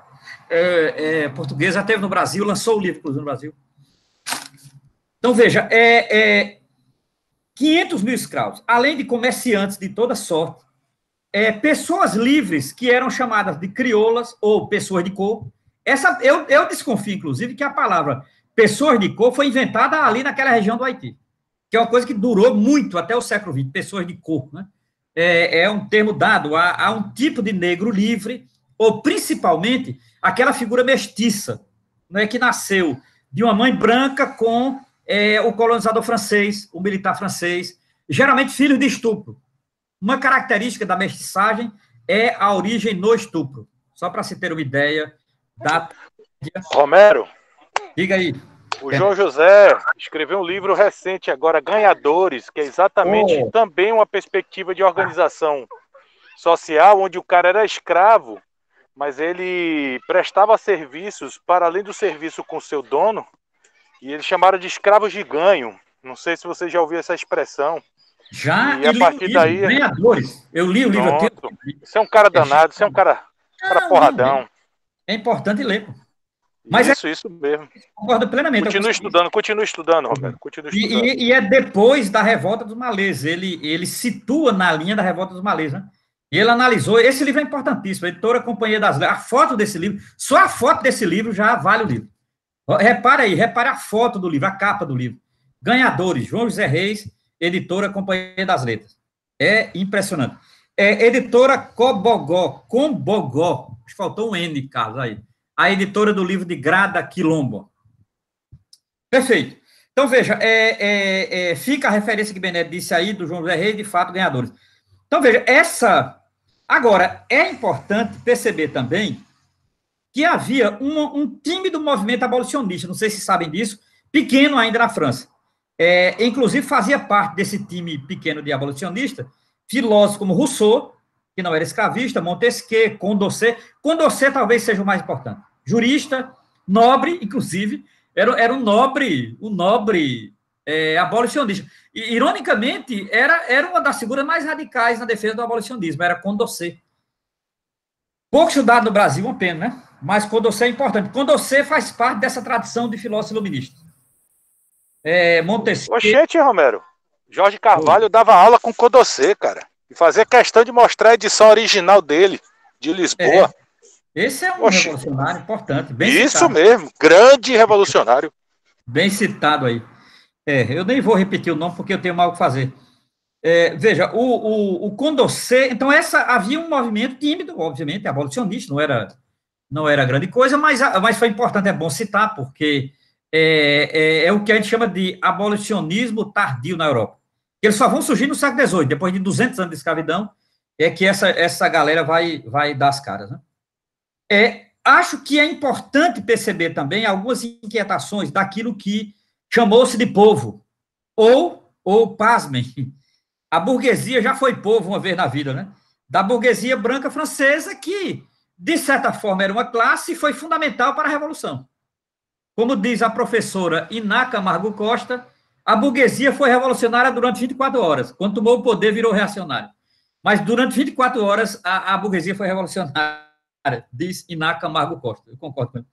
é, é, portuguesa, teve no Brasil, lançou o livro, inclusive, no Brasil. Então, veja, é, é 500 mil escravos, além de comerciantes de toda sorte, é, pessoas livres que eram chamadas de crioulas ou pessoas de cor. Essa, eu, eu desconfio, inclusive, que a palavra pessoas de cor foi inventada ali naquela região do Haiti, que é uma coisa que durou muito até o século XX, pessoas de cor. Né? É, é um termo dado a, a um tipo de negro livre, ou principalmente aquela figura mestiça, né, que nasceu de uma mãe branca com é, o colonizador francês, o militar francês, geralmente filhos de estupro. Uma característica da mestiçagem é a origem no estupro. Só para se ter uma ideia da. Romero? Diga aí. O João José escreveu um livro recente agora, Ganhadores, que é exatamente oh. também uma perspectiva de organização social, onde o cara era escravo, mas ele prestava serviços para além do serviço com seu dono, e eles chamaram de escravos de ganho. Não sei se você já ouviu essa expressão. Já, e a partir li, daí. Ganhadores. Eu li o livro aqui. Você é um cara danado, você é um cara, ah, cara porradão. É importante ler. Mas isso, é... isso mesmo. Concordo plenamente. Continua estudando, continua estudando, Roberto. Continua estudando. E, e, e, é depois da revolta dos malês. Ele, ele situa na linha da revolta dos malês, né? E ele analisou. Esse livro é importantíssimo. A editora Companhia das Letras. A foto desse livro, só a foto desse livro já vale o livro. Repara aí, repara a foto do livro, a capa do livro. Ganhadores, João José Reis, editora Companhia das Letras. É impressionante. É, editora Cobogó, Combogó, faltou um N, Carlos, aí. A editora do livro de Grada Quilombo. Perfeito. Então, veja, é, é, é, fica a referência que Benedito disse aí, do João José Reis, de fato, ganhadores. Então, veja, essa... Agora, é importante perceber também que havia um, um tímido movimento abolicionista, não sei se sabem disso, pequeno ainda na França. É, inclusive, fazia parte desse time pequeno de abolicionista, filósofos como Rousseau, que não era escravista, Montesquieu, Condorcet. Condorcet talvez seja o mais importante. Jurista, nobre, inclusive, era, era um nobre, um nobre é, abolicionista. E, ironicamente, era, era uma das figuras mais radicais na defesa do abolicionismo, era Condorcet. Pouco estudado no Brasil, uma pena, né? mas Condorcet é importante. Condorcet faz parte dessa tradição de filósofo iluminista. É, Montesquieu... Oxente, Romero. Jorge Carvalho Oi. dava aula com Condorcet, cara. E fazia questão de mostrar a edição original dele, de Lisboa. É. Esse é um Oxente. revolucionário importante. Isso citado. mesmo, grande revolucionário. Bem citado aí. É, eu nem vou repetir o nome porque eu tenho mal o que fazer. É, veja, o, o, o Condorcet, então essa havia um movimento tímido, obviamente, abolicionista, não era não era grande coisa, mas, mas foi importante, é bom citar, porque é, é, é o que a gente chama de abolicionismo tardio na Europa. Eles só vão surgir no século XVIII, depois de 200 anos de escravidão, é que essa, essa galera vai, vai dar as caras. Né? É, acho que é importante perceber também algumas inquietações daquilo que chamou-se de povo, ou, ou, pasmem, a burguesia já foi povo uma vez na vida, né? Da burguesia branca francesa que de certa forma, era uma classe e foi fundamental para a Revolução. Como diz a professora Iná Camargo Costa, a burguesia foi revolucionária durante 24 horas. Quando tomou o poder, virou reacionário. Mas durante 24 horas, a, a burguesia foi revolucionária, diz Iná Camargo Costa. Eu concordo com ele.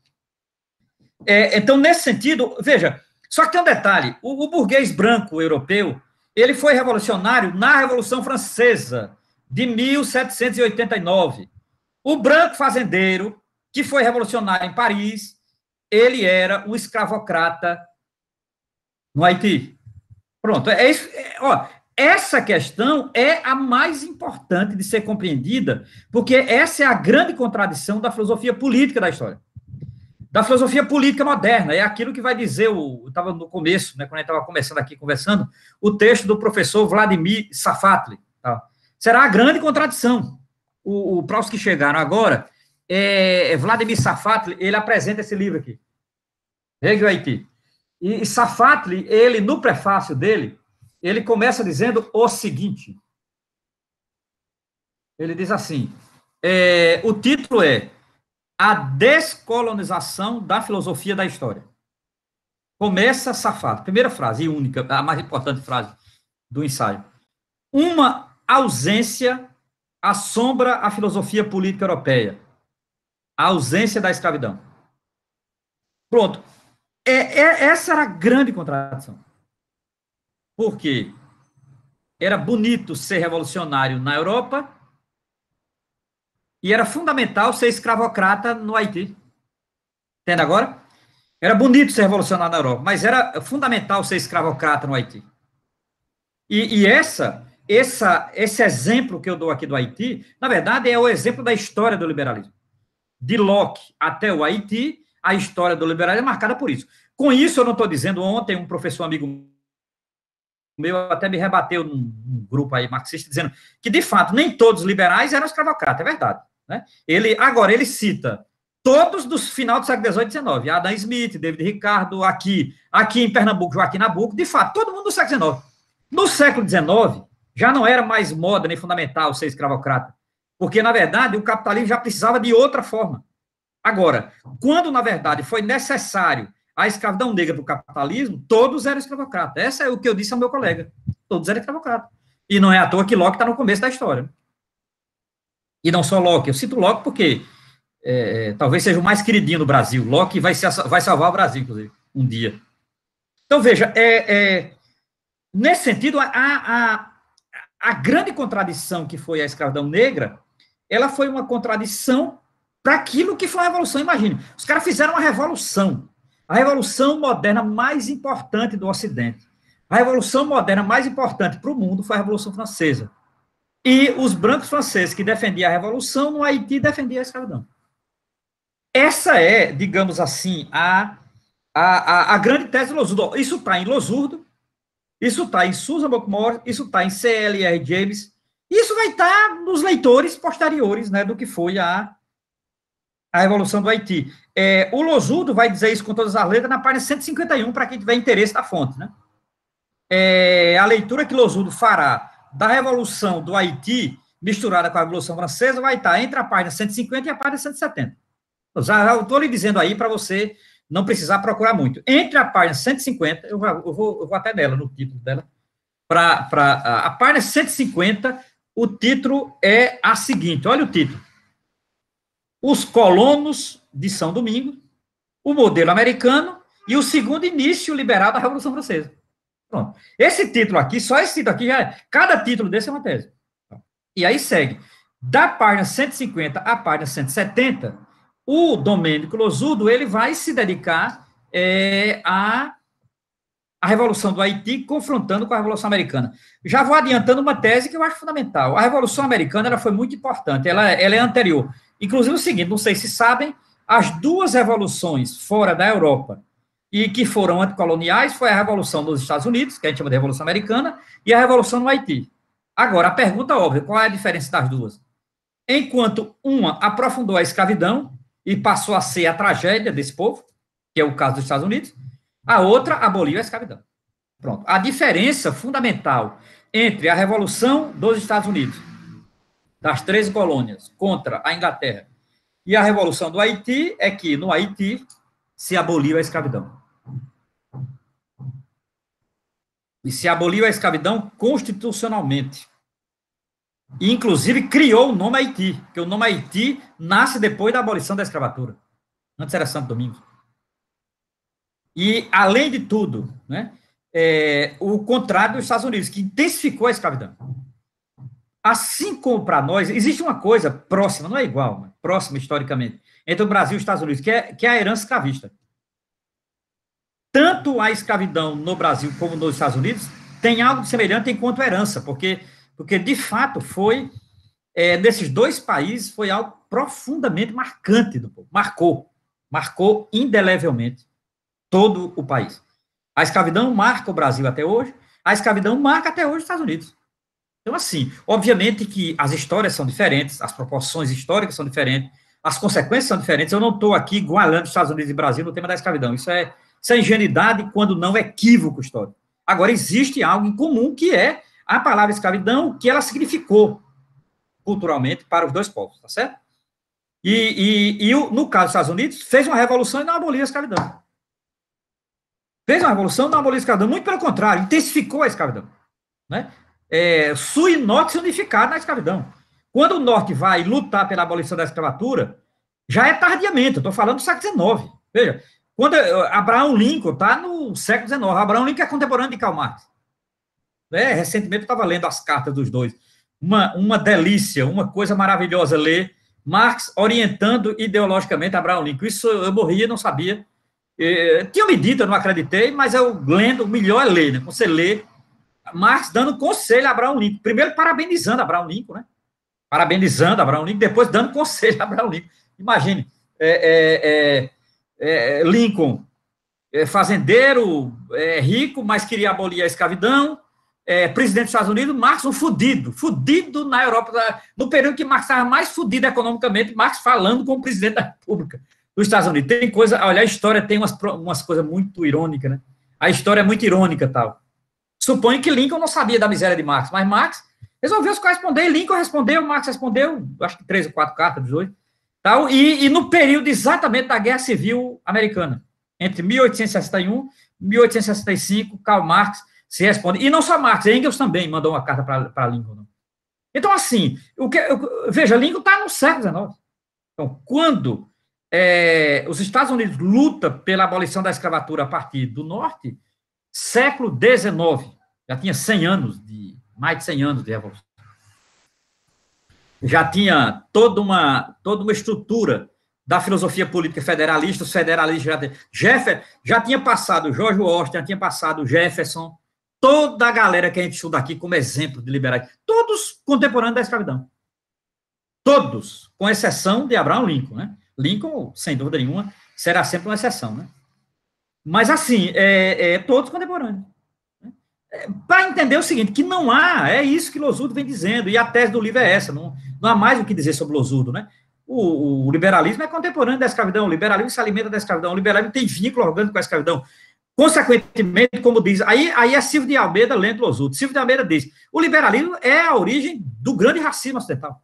É, então, nesse sentido, veja, só que tem um detalhe: o, o burguês branco europeu ele foi revolucionário na Revolução Francesa de 1789 o branco fazendeiro, que foi revolucionário em Paris, ele era o escravocrata no Haiti. Pronto, é isso. É, ó, essa questão é a mais importante de ser compreendida, porque essa é a grande contradição da filosofia política da história. Da filosofia política moderna, é aquilo que vai dizer, o, estava no começo, né, quando a gente estava começando aqui, conversando, o texto do professor Vladimir Safatli. Tá? Será a grande contradição o, o para os que chegaram agora, é, é, Vladimir Safatli, ele apresenta esse livro aqui, Regio Haiti. E, e Safatli, ele, no prefácio dele, ele começa dizendo o seguinte, ele diz assim, é, o título é A Descolonização da Filosofia da História. Começa Safatli, primeira frase, e única, a mais importante frase do ensaio. Uma ausência assombra a filosofia política europeia? A ausência da escravidão. Pronto. É, é, essa era a grande contradição. Porque era bonito ser revolucionário na Europa e era fundamental ser escravocrata no Haiti. Entende agora? Era bonito ser revolucionário na Europa, mas era fundamental ser escravocrata no Haiti. E, e essa essa, esse exemplo que eu dou aqui do Haiti, na verdade, é o exemplo da história do liberalismo. De Locke até o Haiti, a história do liberalismo é marcada por isso. Com isso, eu não estou dizendo, ontem um professor amigo meu até me rebateu num, num grupo aí marxista, dizendo que, de fato, nem todos os liberais eram escravocratas, é verdade. Né? Ele, agora, ele cita todos do final do século XVIII e XIX, Adam Smith, David Ricardo, aqui, aqui em Pernambuco, Joaquim Nabuco, de fato, todo mundo do século XIX. No século XIX, já não era mais moda nem fundamental ser escravocrata, porque, na verdade, o capitalismo já precisava de outra forma. Agora, quando, na verdade, foi necessário a escravidão negra para o capitalismo, todos eram escravocratas. Essa é o que eu disse ao meu colega. Todos eram escravocratas. E não é à toa que Locke está no começo da história. Né? E não só Locke. Eu cito Locke porque é, talvez seja o mais queridinho do Brasil. Locke vai, ser, vai salvar o Brasil, inclusive, um dia. Então, veja, é, é, nesse sentido, a, a, a grande contradição que foi a escravidão negra, ela foi uma contradição para aquilo que foi a revolução. Imagine, os caras fizeram uma revolução, a revolução moderna mais importante do Ocidente. A revolução moderna mais importante para o mundo foi a Revolução Francesa. E os brancos franceses que defendiam a revolução no Haiti defendiam a escravidão. Essa é, digamos assim, a, a, a, grande tese de Losurdo. Isso está em Losurdo, isso está em Susan Bookmore, isso está em CLR James, isso vai estar tá nos leitores posteriores né, do que foi a, a Revolução do Haiti. É, o Losudo vai dizer isso com todas as letras na página 151, para quem tiver interesse da fonte. Né? É, a leitura que Losudo fará da Revolução do Haiti, misturada com a Revolução Francesa, vai estar tá entre a página 150 e a página 170. Então, eu já estou lhe dizendo aí para você não precisar procurar muito. Entre a página 150, eu, vou, eu vou, eu vou até nela, no título dela, para a, a página 150, o título é a seguinte, olha o título. Os colonos de São Domingo, o modelo americano e o segundo início liberal da Revolução Francesa. Pronto. Esse título aqui, só esse título aqui, já é, cada título desse é uma tese. E aí segue. Da página 150 à página 170, o Domênico Losudo ele vai se dedicar é, a a Revolução do Haiti confrontando com a Revolução Americana. Já vou adiantando uma tese que eu acho fundamental. A Revolução Americana ela foi muito importante, ela, ela é anterior. Inclusive o seguinte, não sei se sabem, as duas revoluções fora da Europa e que foram anticoloniais foi a Revolução dos Estados Unidos, que a gente chama de Revolução Americana, e a Revolução no Haiti. Agora, a pergunta óbvia, qual é a diferença das duas? Enquanto uma aprofundou a escravidão, e passou a ser a tragédia desse povo, que é o caso dos Estados Unidos, a outra aboliu a escravidão. Pronto. A diferença fundamental entre a Revolução dos Estados Unidos, das 13 colônias, contra a Inglaterra, e a Revolução do Haiti é que no Haiti se aboliu a escravidão. E se aboliu a escravidão constitucionalmente. E, inclusive, criou o nome Haiti, porque o nome Haiti nasce depois da abolição da escravatura. Antes era Santo Domingo. E, além de tudo, né, é, o contrário dos Estados Unidos, que intensificou a escravidão. Assim como para nós, existe uma coisa próxima, não é igual, mas próxima historicamente, entre o Brasil e os Estados Unidos, que é, que é a herança escravista. Tanto a escravidão no Brasil como nos Estados Unidos tem algo semelhante enquanto herança, porque porque de fato foi é, nesses dois países foi algo profundamente marcante do povo, marcou, marcou indelevelmente todo o país. A escravidão marca o Brasil até hoje, a escravidão marca até hoje os Estados Unidos. Então, assim, obviamente que as histórias são diferentes, as proporções históricas são diferentes, as consequências são diferentes. Eu não estou aqui igualando Estados Unidos e Brasil no tema da escravidão. Isso é, isso é ingenuidade quando não é equívoco histórico. Agora, existe algo em comum que é a palavra escravidão, o que ela significou culturalmente para os dois povos, tá certo? E, e, e no caso dos Estados Unidos, fez uma revolução e não aboliu a escravidão. Fez uma revolução, não aboliu a escravidão. Muito pelo contrário, intensificou a escravidão. Né? É, sul e norte se unificaram na escravidão. Quando o norte vai lutar pela abolição da escravatura, já é tardiamente, estou falando do século XIX. Veja, quando eh, Abraão Lincoln está no século XIX, Abraão Lincoln é contemporâneo de Karl Marx. Né? Recentemente eu estava lendo as cartas dos dois. Uma, uma delícia, uma coisa maravilhosa ler Marx orientando ideologicamente a Abraham Lincoln. Isso eu morria, não sabia. É, tinha medida, não acreditei, mas eu lendo, o melhor é ler, né? Você lê Marx dando conselho a Abraham Lincoln. Primeiro parabenizando Abraham Lincoln, né? Parabenizando Abraham Lincoln, depois dando conselho a Abraham Lincoln. Imagine, é, é, é, é Lincoln, é, fazendeiro, rico, mas queria abolir a escravidão, é, presidente dos Estados Unidos, Marx um fudido, fudido na Europa, no período que Marx estava mais fudido economicamente, Marx falando como presidente da República dos Estados Unidos. Tem coisa, olha, a história tem umas, umas coisas muito irônicas, né? A história é muito irônica tal. Suponho que Lincoln não sabia da miséria de Marx, mas Marx resolveu se corresponder, Lincoln respondeu, Marx respondeu, acho que três ou quatro cartas, 18, tal, e, e no período exatamente da Guerra Civil Americana, entre 1861 e 1865, Karl Marx se responde E não só Marx, Engels também mandou uma carta para Lincoln. Então, assim, o que, eu, veja, Lincoln está no século XIX. Então, quando é, os Estados Unidos luta pela abolição da escravatura a partir do Norte, século XIX, já tinha 100 anos, de mais de 100 anos de revolução. Já tinha toda uma, toda uma estrutura da filosofia política federalista, os federalistas já, já tinha passado George Washington, já tinha passado Jefferson, Toda a galera que a gente estuda aqui como exemplo de liberais, todos contemporâneos da escravidão. Todos, com exceção de Abraham Lincoln, né? Lincoln, sem dúvida nenhuma, será sempre uma exceção, né? Mas, assim, é, é todos contemporâneos. É, Para entender o seguinte, que não há, é isso que Losurdo vem dizendo, e a tese do livro é essa, não, não há mais o que dizer sobre Losurdo, né? O, o, liberalismo é contemporâneo da escravidão, o liberalismo se alimenta da escravidão, o liberalismo tem vínculo orgânico com a escravidão. Consequentemente, como diz, aí, aí é Silvio de Almeida lendo outros. Silvio de Almeida diz: o liberalismo é a origem do grande racismo ocidental.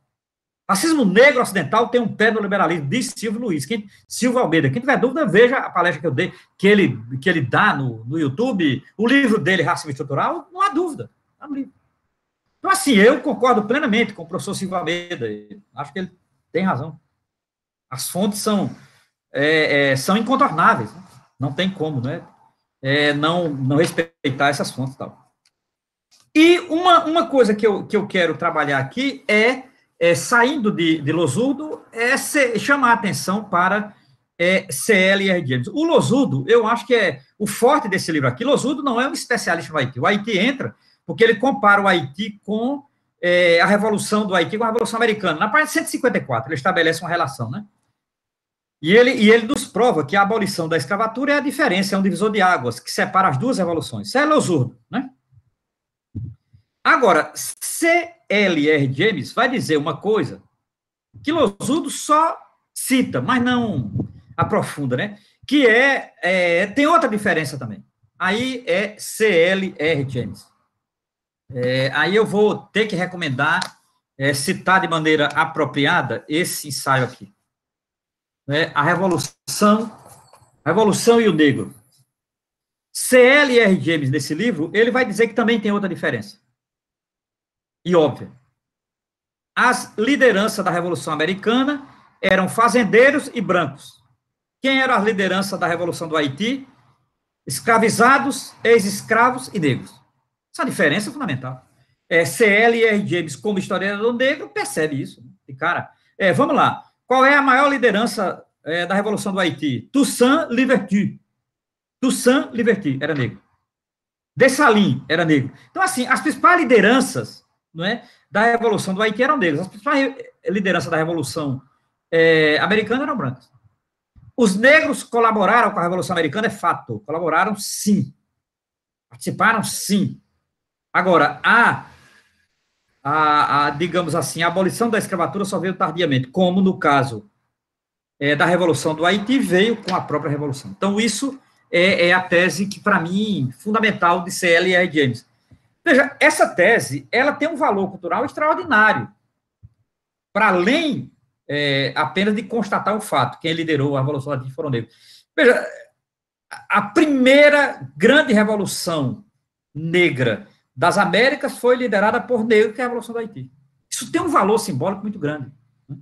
Racismo negro ocidental tem um pé no liberalismo, diz Silvio Luiz. Quem, Silvio Almeida. Quem tiver dúvida, veja a palestra que eu dei, que ele, que ele dá no, no YouTube, o livro dele, Racismo Estrutural, não há dúvida. Tá no livro. Então, assim, eu concordo plenamente com o professor Silvio Almeida. Acho que ele tem razão. As fontes são, é, é, são incontornáveis. Né? Não tem como, né? é, não, não respeitar essas fontes e tal. E uma, uma coisa que eu, que eu quero trabalhar aqui é, é saindo de, de Losudo, é ser, chamar a atenção para é, CLR James. O Losudo, eu acho que é o forte desse livro aqui. Losudo não é um especialista no Haiti. O Haiti entra porque ele compara o Haiti com é, a revolução do Haiti com a revolução americana. Na página 154, ele estabelece uma relação, né? E ele, e ele nos prova que a abolição da escravatura é a diferença, é um divisor de águas que separa as duas revoluções. Isso é Losurdo, né? Agora, C.L.R. James vai dizer uma coisa que Losurdo só cita, mas não aprofunda, né? Que é, é tem outra diferença também. Aí é C.L.R. James. É, aí eu vou ter que recomendar é, citar de maneira apropriada esse ensaio aqui né, a revolução, a revolução e o negro. C.L.R. James, nesse livro, ele vai dizer que também tem outra diferença. E óbvia. As lideranças da Revolução Americana eram fazendeiros e brancos. Quem era a liderança da Revolução do Haiti? Escravizados, ex-escravos e negros. Essa diferença é fundamental. É, C.L.R. James, como historiador negro, percebe isso. Né? E, cara, é, vamos lá. Qual é a maior liderança é, da Revolução do Haiti? Toussaint Liberty. Toussaint Liberty era negro. Dessalines era negro. Então, assim, as principais lideranças não é, da Revolução do Haiti eram negras. As principais eh, lideranças da Revolução é, Americana eram brancas. Os negros colaboraram com a Revolução Americana, é fato. Colaboraram, sim. Participaram, sim. Agora, a a, a, digamos assim, a abolição da escravatura só veio tardiamente, como no caso é, da Revolução do Haiti, veio com a própria Revolução. Então, isso é, é a tese que, para mim, fundamental de C.L.R. James. Veja, essa tese, ela tem um valor cultural extraordinário, para além é, apenas de constatar o fato, quem liderou a Revolução Latina foram negros. Veja, a primeira grande revolução negra das Américas foi liderada por negro, que é a Revolução do Haiti. Isso tem um valor simbólico muito grande. Né?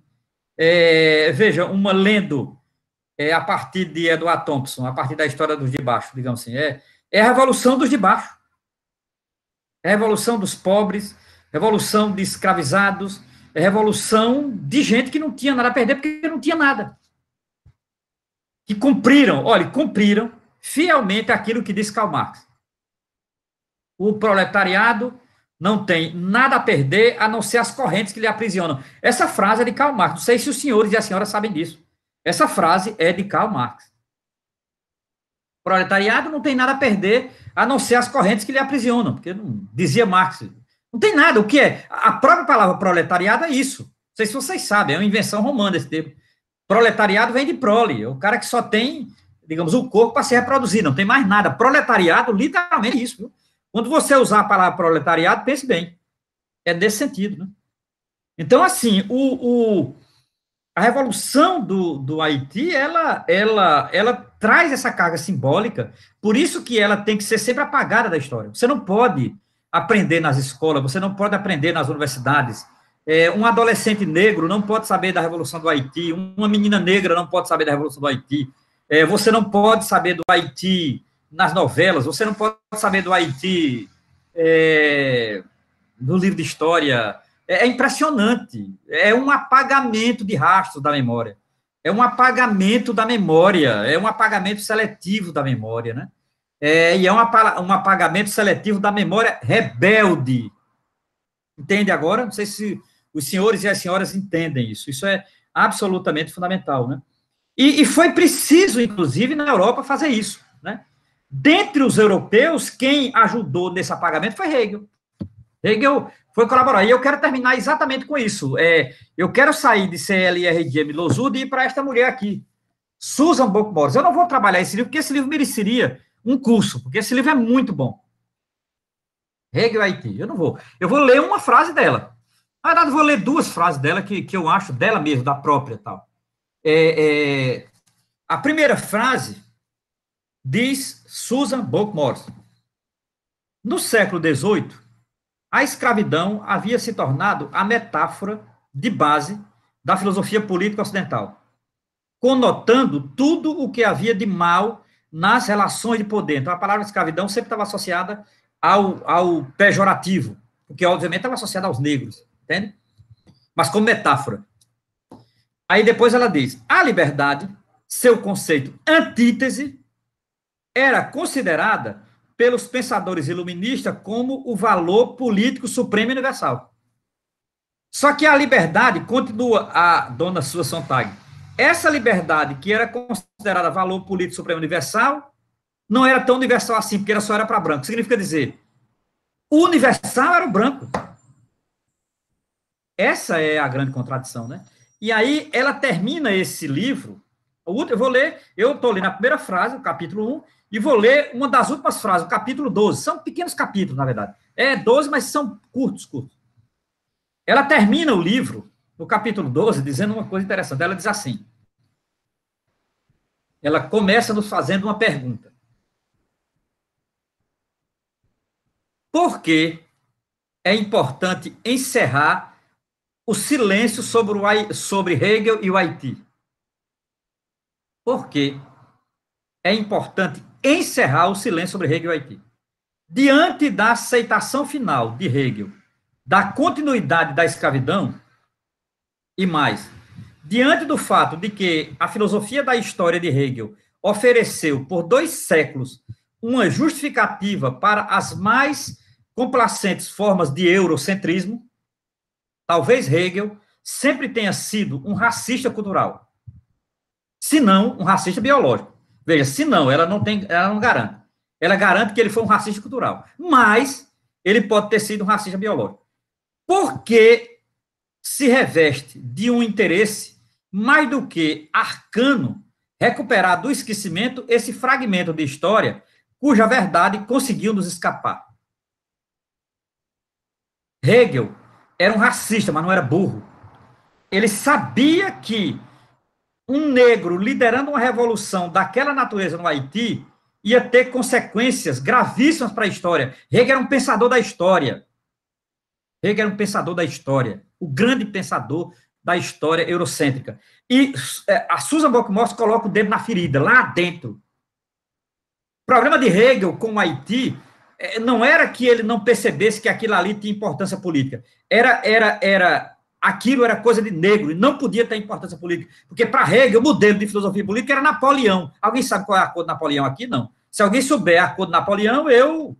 É, veja, uma lendo é, a partir de Edward Thompson, a partir da história dos de baixo, digamos assim, é, é a revolução dos de baixo. É a revolução dos pobres, revolução de escravizados, é revolução de gente que não tinha nada a perder porque não tinha nada. Que cumpriram, olha, cumpriram fielmente aquilo que disse Karl Marx o proletariado não tem nada a perder a não ser as correntes que lhe aprisionam. Essa frase é de Karl Marx. Não sei se os senhores e a senhora sabem disso. Essa frase é de Karl Marx. O proletariado não tem nada a perder a não ser as correntes que lhe aprisionam, porque não, dizia Marx. Não tem nada. O que é? A própria palavra proletariado é isso. Não sei se vocês sabem, é uma invenção romana esse termo. Proletariado vem de prole, é o cara que só tem, digamos, o corpo para se reproduzir, não tem mais nada. Proletariado, literalmente, é isso. Viu? Quando você usar a palavra proletariado, pense bem. É nesse sentido. Né? Então, assim, o, o a revolução do, do Haiti, ela, ela, ela traz essa carga simbólica, por isso que ela tem que ser sempre apagada da história. Você não pode aprender nas escolas, você não pode aprender nas universidades. É, um adolescente negro não pode saber da Revolução do Haiti, uma menina negra não pode saber da Revolução do Haiti, é, você não pode saber do Haiti nas novelas, você não pode saber do Haiti é, no livro de história. É, é impressionante. É um apagamento de rastros da memória. É um apagamento da memória. É um apagamento seletivo da memória, né? É, e é um, um apagamento seletivo da memória rebelde. Entende agora? Não sei se os senhores e as senhoras entendem isso. Isso é absolutamente fundamental, né? E, e foi preciso, inclusive, na Europa fazer isso. Dentre os europeus, quem ajudou nesse apagamento foi Hegel. Hegel foi colaborar. E eu quero terminar exatamente com isso. É, eu quero sair de CLRGM Losudo e ir para esta mulher aqui, Susan Bockmores. Eu não vou trabalhar esse livro, porque esse livro mereceria um curso, porque esse livro é muito bom. Hegel Haiti, é eu não vou. Eu vou ler uma frase dela. Na verdade, eu vou ler duas frases dela que, que eu acho dela mesmo, da própria tal. É, é, a primeira frase diz Susan Book No século XVIII, a escravidão havia se tornado a metáfora de base da filosofia política ocidental, conotando tudo o que havia de mal nas relações de poder. Então, a palavra escravidão sempre estava associada ao, ao pejorativo, porque, obviamente, estava associada aos negros, entende? Mas como metáfora. Aí depois ela diz: a liberdade, seu conceito antítese era considerada pelos pensadores iluministas como o valor político supremo e universal. Só que a liberdade, continua a dona Susan Sontag, essa liberdade que era considerada valor político supremo universal, não era tão universal assim, porque era só era para branco. Significa dizer, o universal era o branco. Essa é a grande contradição, né? E aí ela termina esse livro, eu vou ler, eu estou lendo a primeira frase, o capítulo 1, e vou ler uma das últimas frases, o capítulo 12. São pequenos capítulos, na verdade. É 12, mas são curtos, curtos. Ela termina o livro, no capítulo 12, dizendo uma coisa interessante. Ela diz assim: ela começa nos fazendo uma pergunta. Por que é importante encerrar o silêncio sobre, o, sobre Hegel e o Haiti? Por que é importante encerrar o silêncio sobre Hegel e Haiti. Diante da aceitação final de Hegel da continuidade da escravidão e mais, diante do fato de que a filosofia da história de Hegel ofereceu por dois séculos uma justificativa para as mais complacentes formas de eurocentrismo, talvez Hegel sempre tenha sido um racista cultural, se não um racista biológico. Veja, se não, ela não tem, ela não garante. Ela garante que ele foi um racista cultural. Mas ele pode ter sido um racista biológico. Porque se reveste de um interesse mais do que arcano recuperar do esquecimento esse fragmento de história cuja verdade conseguiu nos escapar. Hegel era um racista, mas não era burro. Ele sabia que um negro liderando uma revolução daquela natureza no Haiti ia ter consequências gravíssimas para a história. Hegel era um pensador da história. Hegel era um pensador da história, o grande pensador da história eurocêntrica. E é, a Susan Bockmorst coloca o dedo na ferida, lá dentro. O problema de Hegel com o Haiti é, não era que ele não percebesse que aquilo ali tinha importância política. Era, era, era aquilo era coisa de negro e não podia ter importância política. Porque para Hegel, o modelo de filosofia política era Napoleão. Alguém sabe qual é a cor de Napoleão aqui? Não. Se alguém souber a cor de Napoleão, eu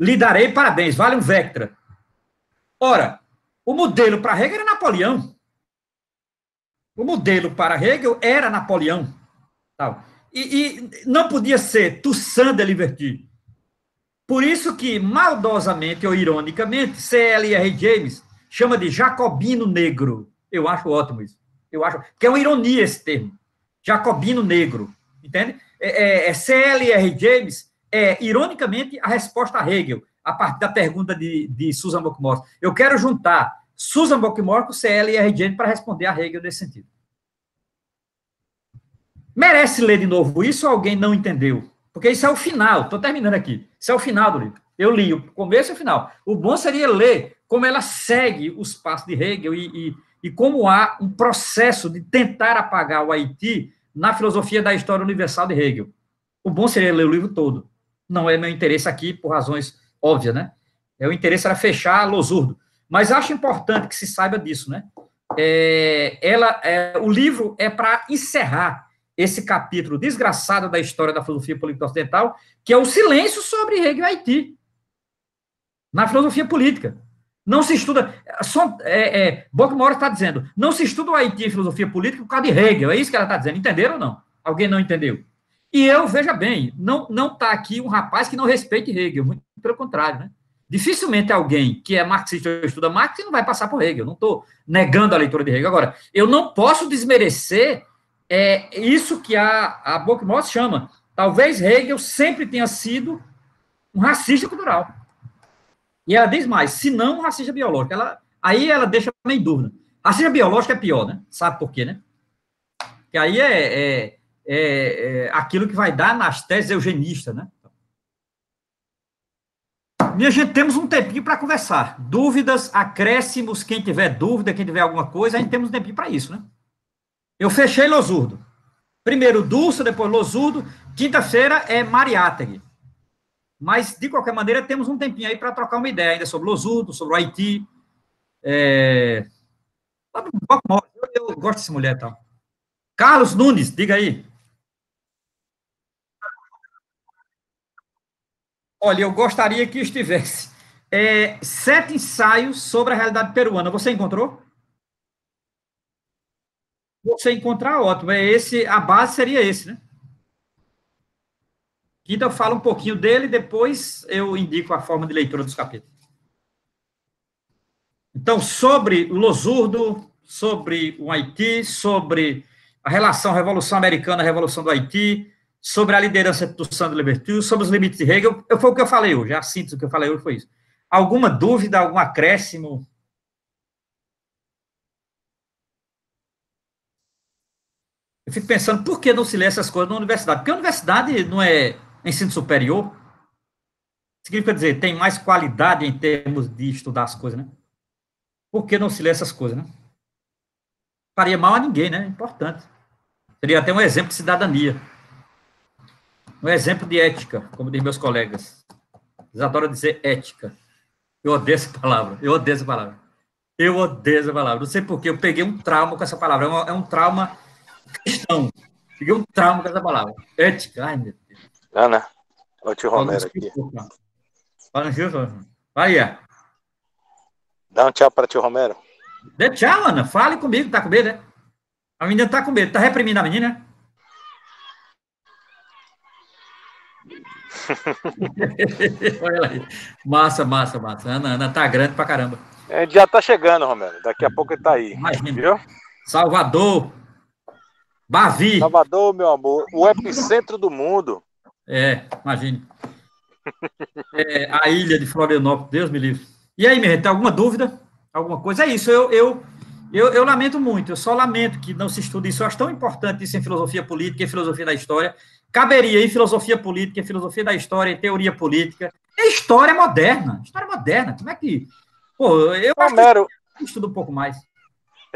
lhe darei parabéns, vale um Vectra. Ora, o modelo para Hegel era Napoleão. O modelo para Hegel era Napoleão. E, e não podia ser Toussaint de Liberty. Por isso que, maldosamente ou ironicamente, C.L.R. James chama de jacobino negro. Eu acho ótimo isso. Eu acho que é uma ironia esse termo. Jacobino negro, entende? É, é, é CLR James é, ironicamente, a resposta a Hegel, a partir da pergunta de, de Susan Bockmore. Eu quero juntar Susan Bockmore com CLR James para responder a Hegel nesse sentido. Merece ler de novo isso ou alguém não entendeu? Porque isso é o final, estou terminando aqui. Isso é o final do livro. Eu li o começo e o final. O bom seria ler como ela segue os passos de Hegel e, e, e como há um processo de tentar apagar o Haiti na filosofia da história universal de Hegel. O bom seria ler o livro todo. Não é meu interesse aqui, por razões óbvias, né? É, o interesse era fechar a losurdo. Mas acho importante que se saiba disso, né? É, ela, é, o livro é para encerrar esse capítulo desgraçado da história da filosofia política ocidental, que é o silêncio sobre Hegel e Haiti na filosofia política. Não se estuda. Só, é, é, Bockmore está dizendo: não se estuda o Haiti e filosofia política por causa de Hegel. É isso que ela está dizendo. Entenderam ou não? Alguém não entendeu? E eu, veja bem, não não está aqui um rapaz que não respeite Hegel, muito pelo contrário, né? Dificilmente alguém que é marxista ou estuda Marx não vai passar por Hegel. Eu não estou negando a leitura de Hegel. Agora, eu não posso desmerecer é isso que a, a Bockmoss chama. Talvez Hegel sempre tenha sido um racista cultural. E ela diz mais, se não um racista biológico. Ela, aí ela deixa meio dúvida. Racista biológico é pior, né? Sabe por quê, né? Que aí é, é, é, é aquilo que vai dar nas teses eugenistas, né? Minha gente, temos um tempinho para conversar. Dúvidas, acréscimos, quem tiver dúvida, quem tiver alguma coisa, a gente temos um tempinho para isso, né? Eu fechei Losurdo. Primeiro Dulce, depois Losurdo. Quinta-feira é Mariátegui. Mas, de qualquer maneira, temos um tempinho aí para trocar uma ideia ainda sobre Losurdo, sobre o Haiti. É... Eu gosto dessa mulher tal. Tá? Carlos Nunes, diga aí. Olha, eu gostaria que estivesse. É, sete ensaios sobre a realidade peruana. Você encontrou? você encontrar, ótimo. É esse, a base seria esse, né? Quinta fala um pouquinho dele, depois eu indico a forma de leitura dos capítulos. Então, sobre o Losurdo, sobre o Haiti, sobre a relação Revolução Americana Revolução do Haiti, sobre a liderança do Sandro Libertu, sobre os limites de Hegel, eu, foi o que eu falei hoje, a síntese que eu falei hoje foi isso. Alguma dúvida, algum acréscimo, fico pensando por que não se lê essas coisas na universidade? Porque a universidade não é ensino superior. Significa dizer, tem mais qualidade em termos de estudar as coisas, né? Por que não se lê essas coisas, né? Faria mal a ninguém, né? Importante. Seria até um exemplo de cidadania. Um exemplo de ética, como dizem meus colegas. Eles adoram dizer ética. Eu odeio essa palavra. Eu odeio essa palavra. Eu odeio essa palavra. Não sei porquê, eu peguei um trauma com essa palavra. É um, é um trauma cristão. fiquei um trauma com essa palavra. Ética. Ai, meu Deus. Ana, né? o tio Romero aqui. Fala, Jesus. Vai, é. Dá um tchau para tio Romero. Dê tchau, Ana. Fale comigo. Tá com medo, né? A menina tá com medo. Tá reprimindo a menina? Olha aí. Massa, massa, massa. Ana, Ana tá grande pra caramba. A é, gente já tá chegando, Romero. Daqui a pouco ele tá aí. Imagina. Viu? Salvador, Bavi. Salvador, meu amor, o epicentro do mundo. É, imagine. É, a ilha de Florianópolis, Deus me livre. E aí, minha gente, tem alguma dúvida? Alguma coisa? É isso, eu, eu, eu, eu, lamento muito, eu só lamento que não se estude isso, eu acho tão importante isso em filosofia política e filosofia da história. Caberia em filosofia política, em filosofia da história, em teoria política. É história moderna, história moderna, como é que... Pô, eu Romero, acho que estuda um pouco mais.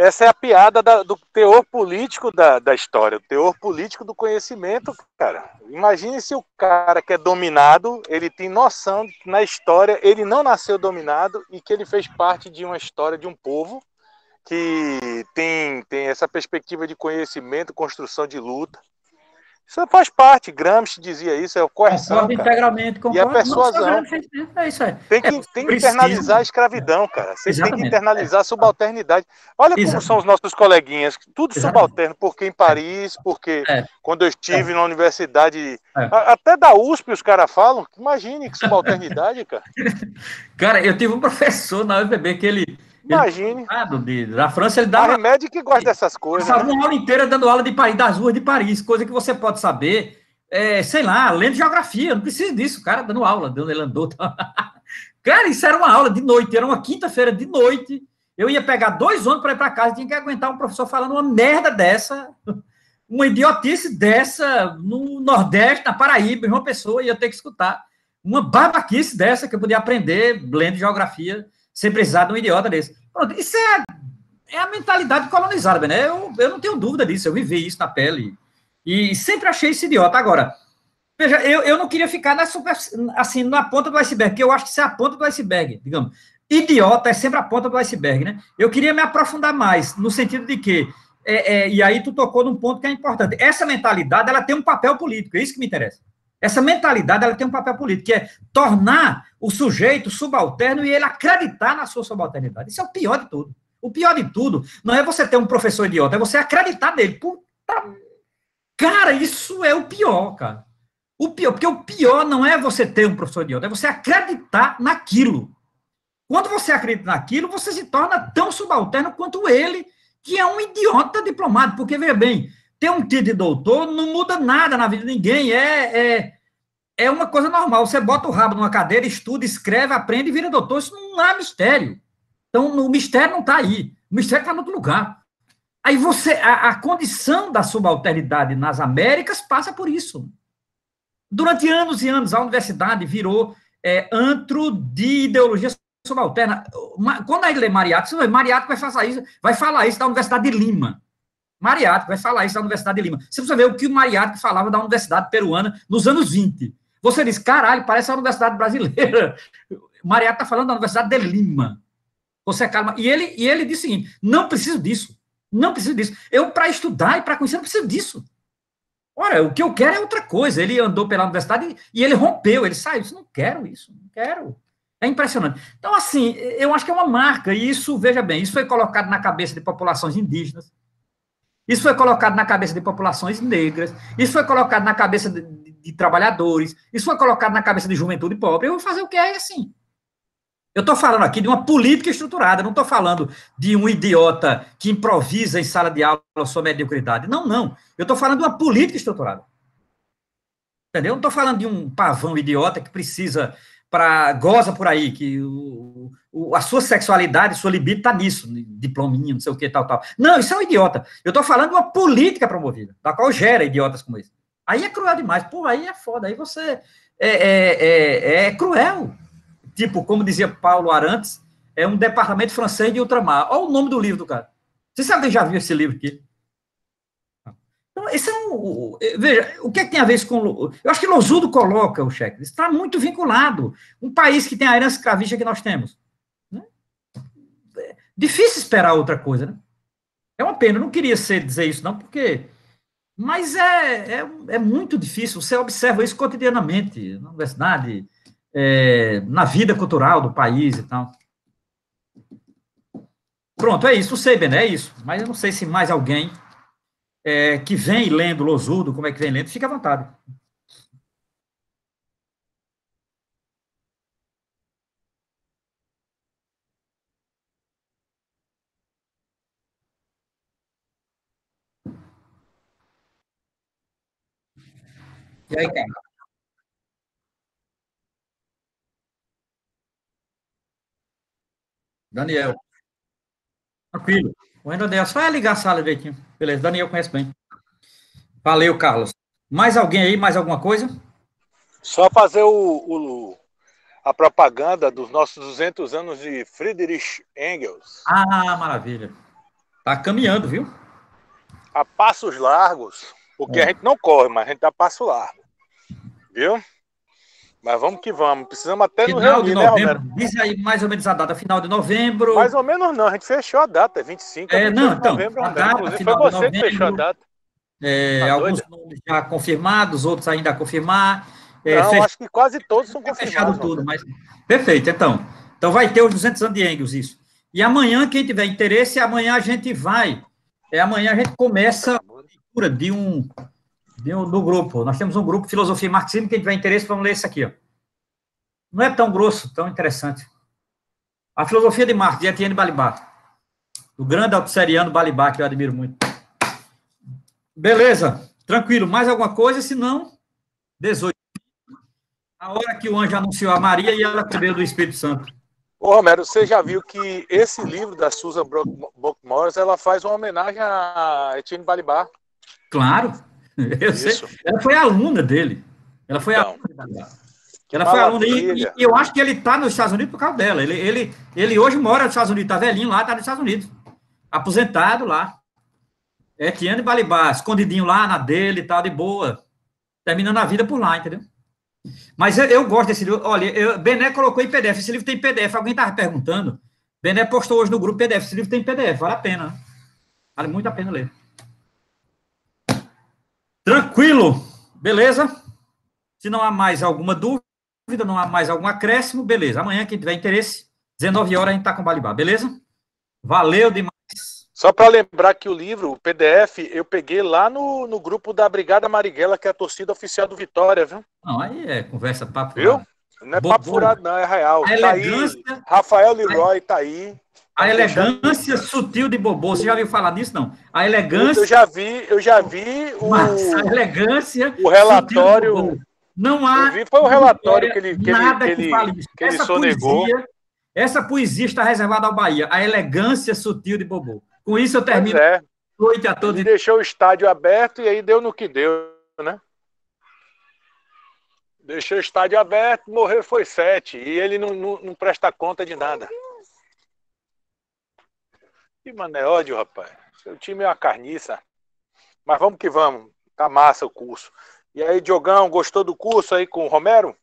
Essa é a piada da, do teor político da, da história, o teor político do conhecimento, cara. Imagine se o cara que é dominado, ele tem noção de que na história ele não nasceu dominado e que ele fez parte de uma história de um povo que tem, tem essa perspectiva de conhecimento, construção de luta. Isso faz parte. Gramsci dizia isso, é correção. Concordo integralmente, concordo. E a persuasão. É isso aí. Tem que, é, tem que internalizar a escravidão, cara. Você tem que é. internalizar a subalternidade. Olha Exatamente. como são os nossos coleguinhas, tudo Exatamente. subalterno, porque em Paris, é. porque é. quando eu estive é. na universidade, é. até da USP os caras falam, imagine que subalternidade, cara. cara, eu tive um professor na UBB que ele Imagine. De, na França ele dá. A remédio que gosta dessas coisas. Passava né? uma aula inteira dando aula de Paris, das ruas de Paris, coisa que você pode saber, é, sei lá, lendo geografia. Não precisa disso, cara dando aula, dando ele andou. Claro, tá? cara, isso era uma aula de noite, era uma quinta-feira de noite. Eu ia pegar dois ônibus para ir para casa, tinha que aguentar um professor falando uma merda dessa, uma idiotice dessa, no Nordeste, na Paraíba, uma pessoa ia ter que escutar. Uma babaquice dessa que eu podia aprender, lendo geografia sem precisar de um idiota desse. Pronto, isso é, é a mentalidade colonizada, né? Eu, eu não tenho dúvida disso, eu vivi isso na pele. E sempre achei isso idiota. Agora, veja, eu, eu não queria ficar na super, assim, na ponta do iceberg, porque eu acho que isso é a ponta do iceberg, digamos. Idiota é sempre a ponta do iceberg, né? Eu queria me aprofundar mais, no sentido de que é, é, e aí tu tocou num ponto que é importante. Essa mentalidade, ela tem um papel político, é isso que me interessa. Essa mentalidade ela tem um papel político, que é tornar o sujeito subalterno e ele acreditar na sua subalternidade. Isso é o pior de tudo. O pior de tudo não é você ter um professor idiota, é você acreditar nele. Puta... Cara, isso é o pior, cara. O pior, porque o pior não é você ter um professor idiota, é você acreditar naquilo. Quando você acredita naquilo, você se torna tão subalterno quanto ele, que é um idiota diplomado. Porque, veja bem, ter um título de doutor não muda nada na vida de ninguém. É, é, é uma coisa normal. Você bota o rabo numa cadeira, estuda, escreve, aprende e vira doutor. Isso não há é mistério. Então, o mistério não está aí. O mistério está em outro lugar. Aí você, a, a, condição da subalternidade nas Américas passa por isso. Durante anos e anos, a universidade virou é, antro de ideologia subalterna. Quando a Mariático, Mariático vai falar isso, vai falar isso da Universidade de Lima Mariátrico vai falar isso da Universidade de Lima. Você precisa ver o que o Mariátrico falava da Universidade Peruana nos anos 20. Você diz, caralho, parece a Universidade Brasileira. Mariátrico está falando da Universidade de Lima. Você calma. E ele, e ele disse o seguinte: não preciso disso. Não preciso disso. Eu, para estudar e para conhecer, não preciso disso. Ora, o que eu quero é outra coisa. Ele andou pela universidade e, e ele rompeu, ele saiu. Ele disse, não quero isso, não quero. É impressionante. Então, assim, eu acho que é uma marca, e isso, veja bem, isso foi colocado na cabeça de populações indígenas, isso foi colocado na cabeça de populações negras, isso foi colocado na cabeça de, de, de trabalhadores, isso foi colocado na cabeça de juventude pobre. Eu vou fazer o que é assim. Eu estou falando aqui de uma política estruturada, não estou falando de um idiota que improvisa em sala de aula sua mediocridade. Não, não. Eu estou falando de uma política estruturada. Entendeu? Não estou falando de um pavão idiota que precisa para goza por aí que o, o, a sua sexualidade, sua libido está nisso, diplominha, não sei o que, tal, tal. Não, isso é um idiota. Eu estou falando de uma política promovida, da qual gera idiotas como esse. Aí é cruel demais. Pô, aí é foda. Aí você é, é, é, é cruel. Tipo, como dizia Paulo Arantes, é um departamento francês de ultramar. Olha o nome do livro do cara. Você sabe quem já viu esse livro aqui? Então, esse é um. É, veja, o que, é que tem a ver isso com. Eu acho que Losudo coloca o cheque. Está muito vinculado. Um país que tem a herança escravista que nós temos. Difícil esperar outra coisa, né? É uma pena, eu não queria ser, dizer isso, não, porque. Mas é, é, é muito difícil, você observa isso cotidianamente na universidade, é, na vida cultural do país e tal. Pronto, é isso, sei, bem, né? é isso. Mas eu não sei se mais alguém é, que vem lendo Losurdo, como é que vem lendo, fica à vontade. E aí, cara? Daniel. Tranquilo. O Daniel, só é ligar a sala direitinho. Beleza, Daniel conhece bem. Valeu, Carlos. Mais alguém aí, mais alguma coisa? Só fazer o, o a propaganda dos nossos 200 anos de Friedrich Engels. Ah, maravilha. Tá caminhando, viu? A passos largos, porque é. a gente não corre, mas a gente dá passo largo viu? Mas vamos que vamos. Precisamos até final no reunir, de né, novembro. Né, Diz aí mais ou menos a data, final de novembro. Mais ou menos não, a gente fechou a data, 25. É, é, é não, então, novembro, a data, Inclusive, final foi você novembro, que fechou a data. É, tá alguns doida? nomes já confirmados, outros ainda a confirmar. É, não, fech... acho que quase todos são tá confirmados. tudo, mas... Perfeito, então. Então vai ter os 200 anos de Engels, isso. E amanhã, quem tiver interesse, amanhã a gente vai. É, amanhã a gente começa a leitura de um do, grupo. Nós temos um grupo Filosofia e Marxismo, quem tiver interesse, vamos ler isso aqui. Ó. Não é tão grosso, tão interessante. A Filosofia de Marx, de Etienne Balibar. O grande autosseriano Balibar, que eu admiro muito. Beleza, tranquilo. Mais alguma coisa? Se não, 18. A hora que o anjo anunciou a Maria e ela recebeu do Espírito Santo. Ô, Romero, você já viu que esse livro da Susan Brock Morris, ela faz uma homenagem a Etienne Balibar? Claro, Sei, ela foi aluna dele. Ela foi então, aluna. Ela foi aluna e, e, eu acho que ele está nos Estados Unidos por causa dela. Ele, ele, ele hoje mora nos Estados Unidos, está velhinho lá, está nos Estados Unidos. Aposentado lá. é em Balibá, escondidinho lá na dele e tá tal, de boa. Terminando a vida por lá, entendeu? Mas eu, eu gosto desse livro. Olha, eu, Bené colocou em PDF. Esse livro tem PDF. Alguém estava perguntando. Bené postou hoje no grupo PDF. Esse livro tem PDF. Vale a pena. Né? Vale muito a pena ler. Tranquilo, beleza? Se não há mais alguma dúvida, não há mais algum acréscimo, beleza. Amanhã, quem tiver interesse, 19 horas a gente está com o Balibá, beleza? Valeu demais. Só para lembrar que o livro, o PDF, eu peguei lá no, no grupo da Brigada Marighella, que é a torcida oficial do Vitória, viu? Não, aí é conversa papo. Viu? Furado. Não é papo furado, não, é real. tá aí, Rafael Leroy tá aí. A elegância sutil de Bobô, você já viu falar disso, não? A elegância... Eu já vi, eu já vi o... a elegância o relatório... Não há... Eu vi, foi o relatório que ele, que nada ele, que ele, fale isso. que ele essa sonegou. Poesia, essa poesia está reservada ao Bahia, a elegância sutil de Bobô. Com isso eu termino. Pois é. Noite a todos. Ele deixou o estádio aberto e aí deu no que deu, né? Deixou o estádio aberto, morreu foi sete. E ele não, não, não presta conta de nada. Que mané ódio, rapaz. Seu time é uma carniça. Mas vamos que vamos. Tá massa o curso. E aí, Diogão, gostou do curso aí com o Romero?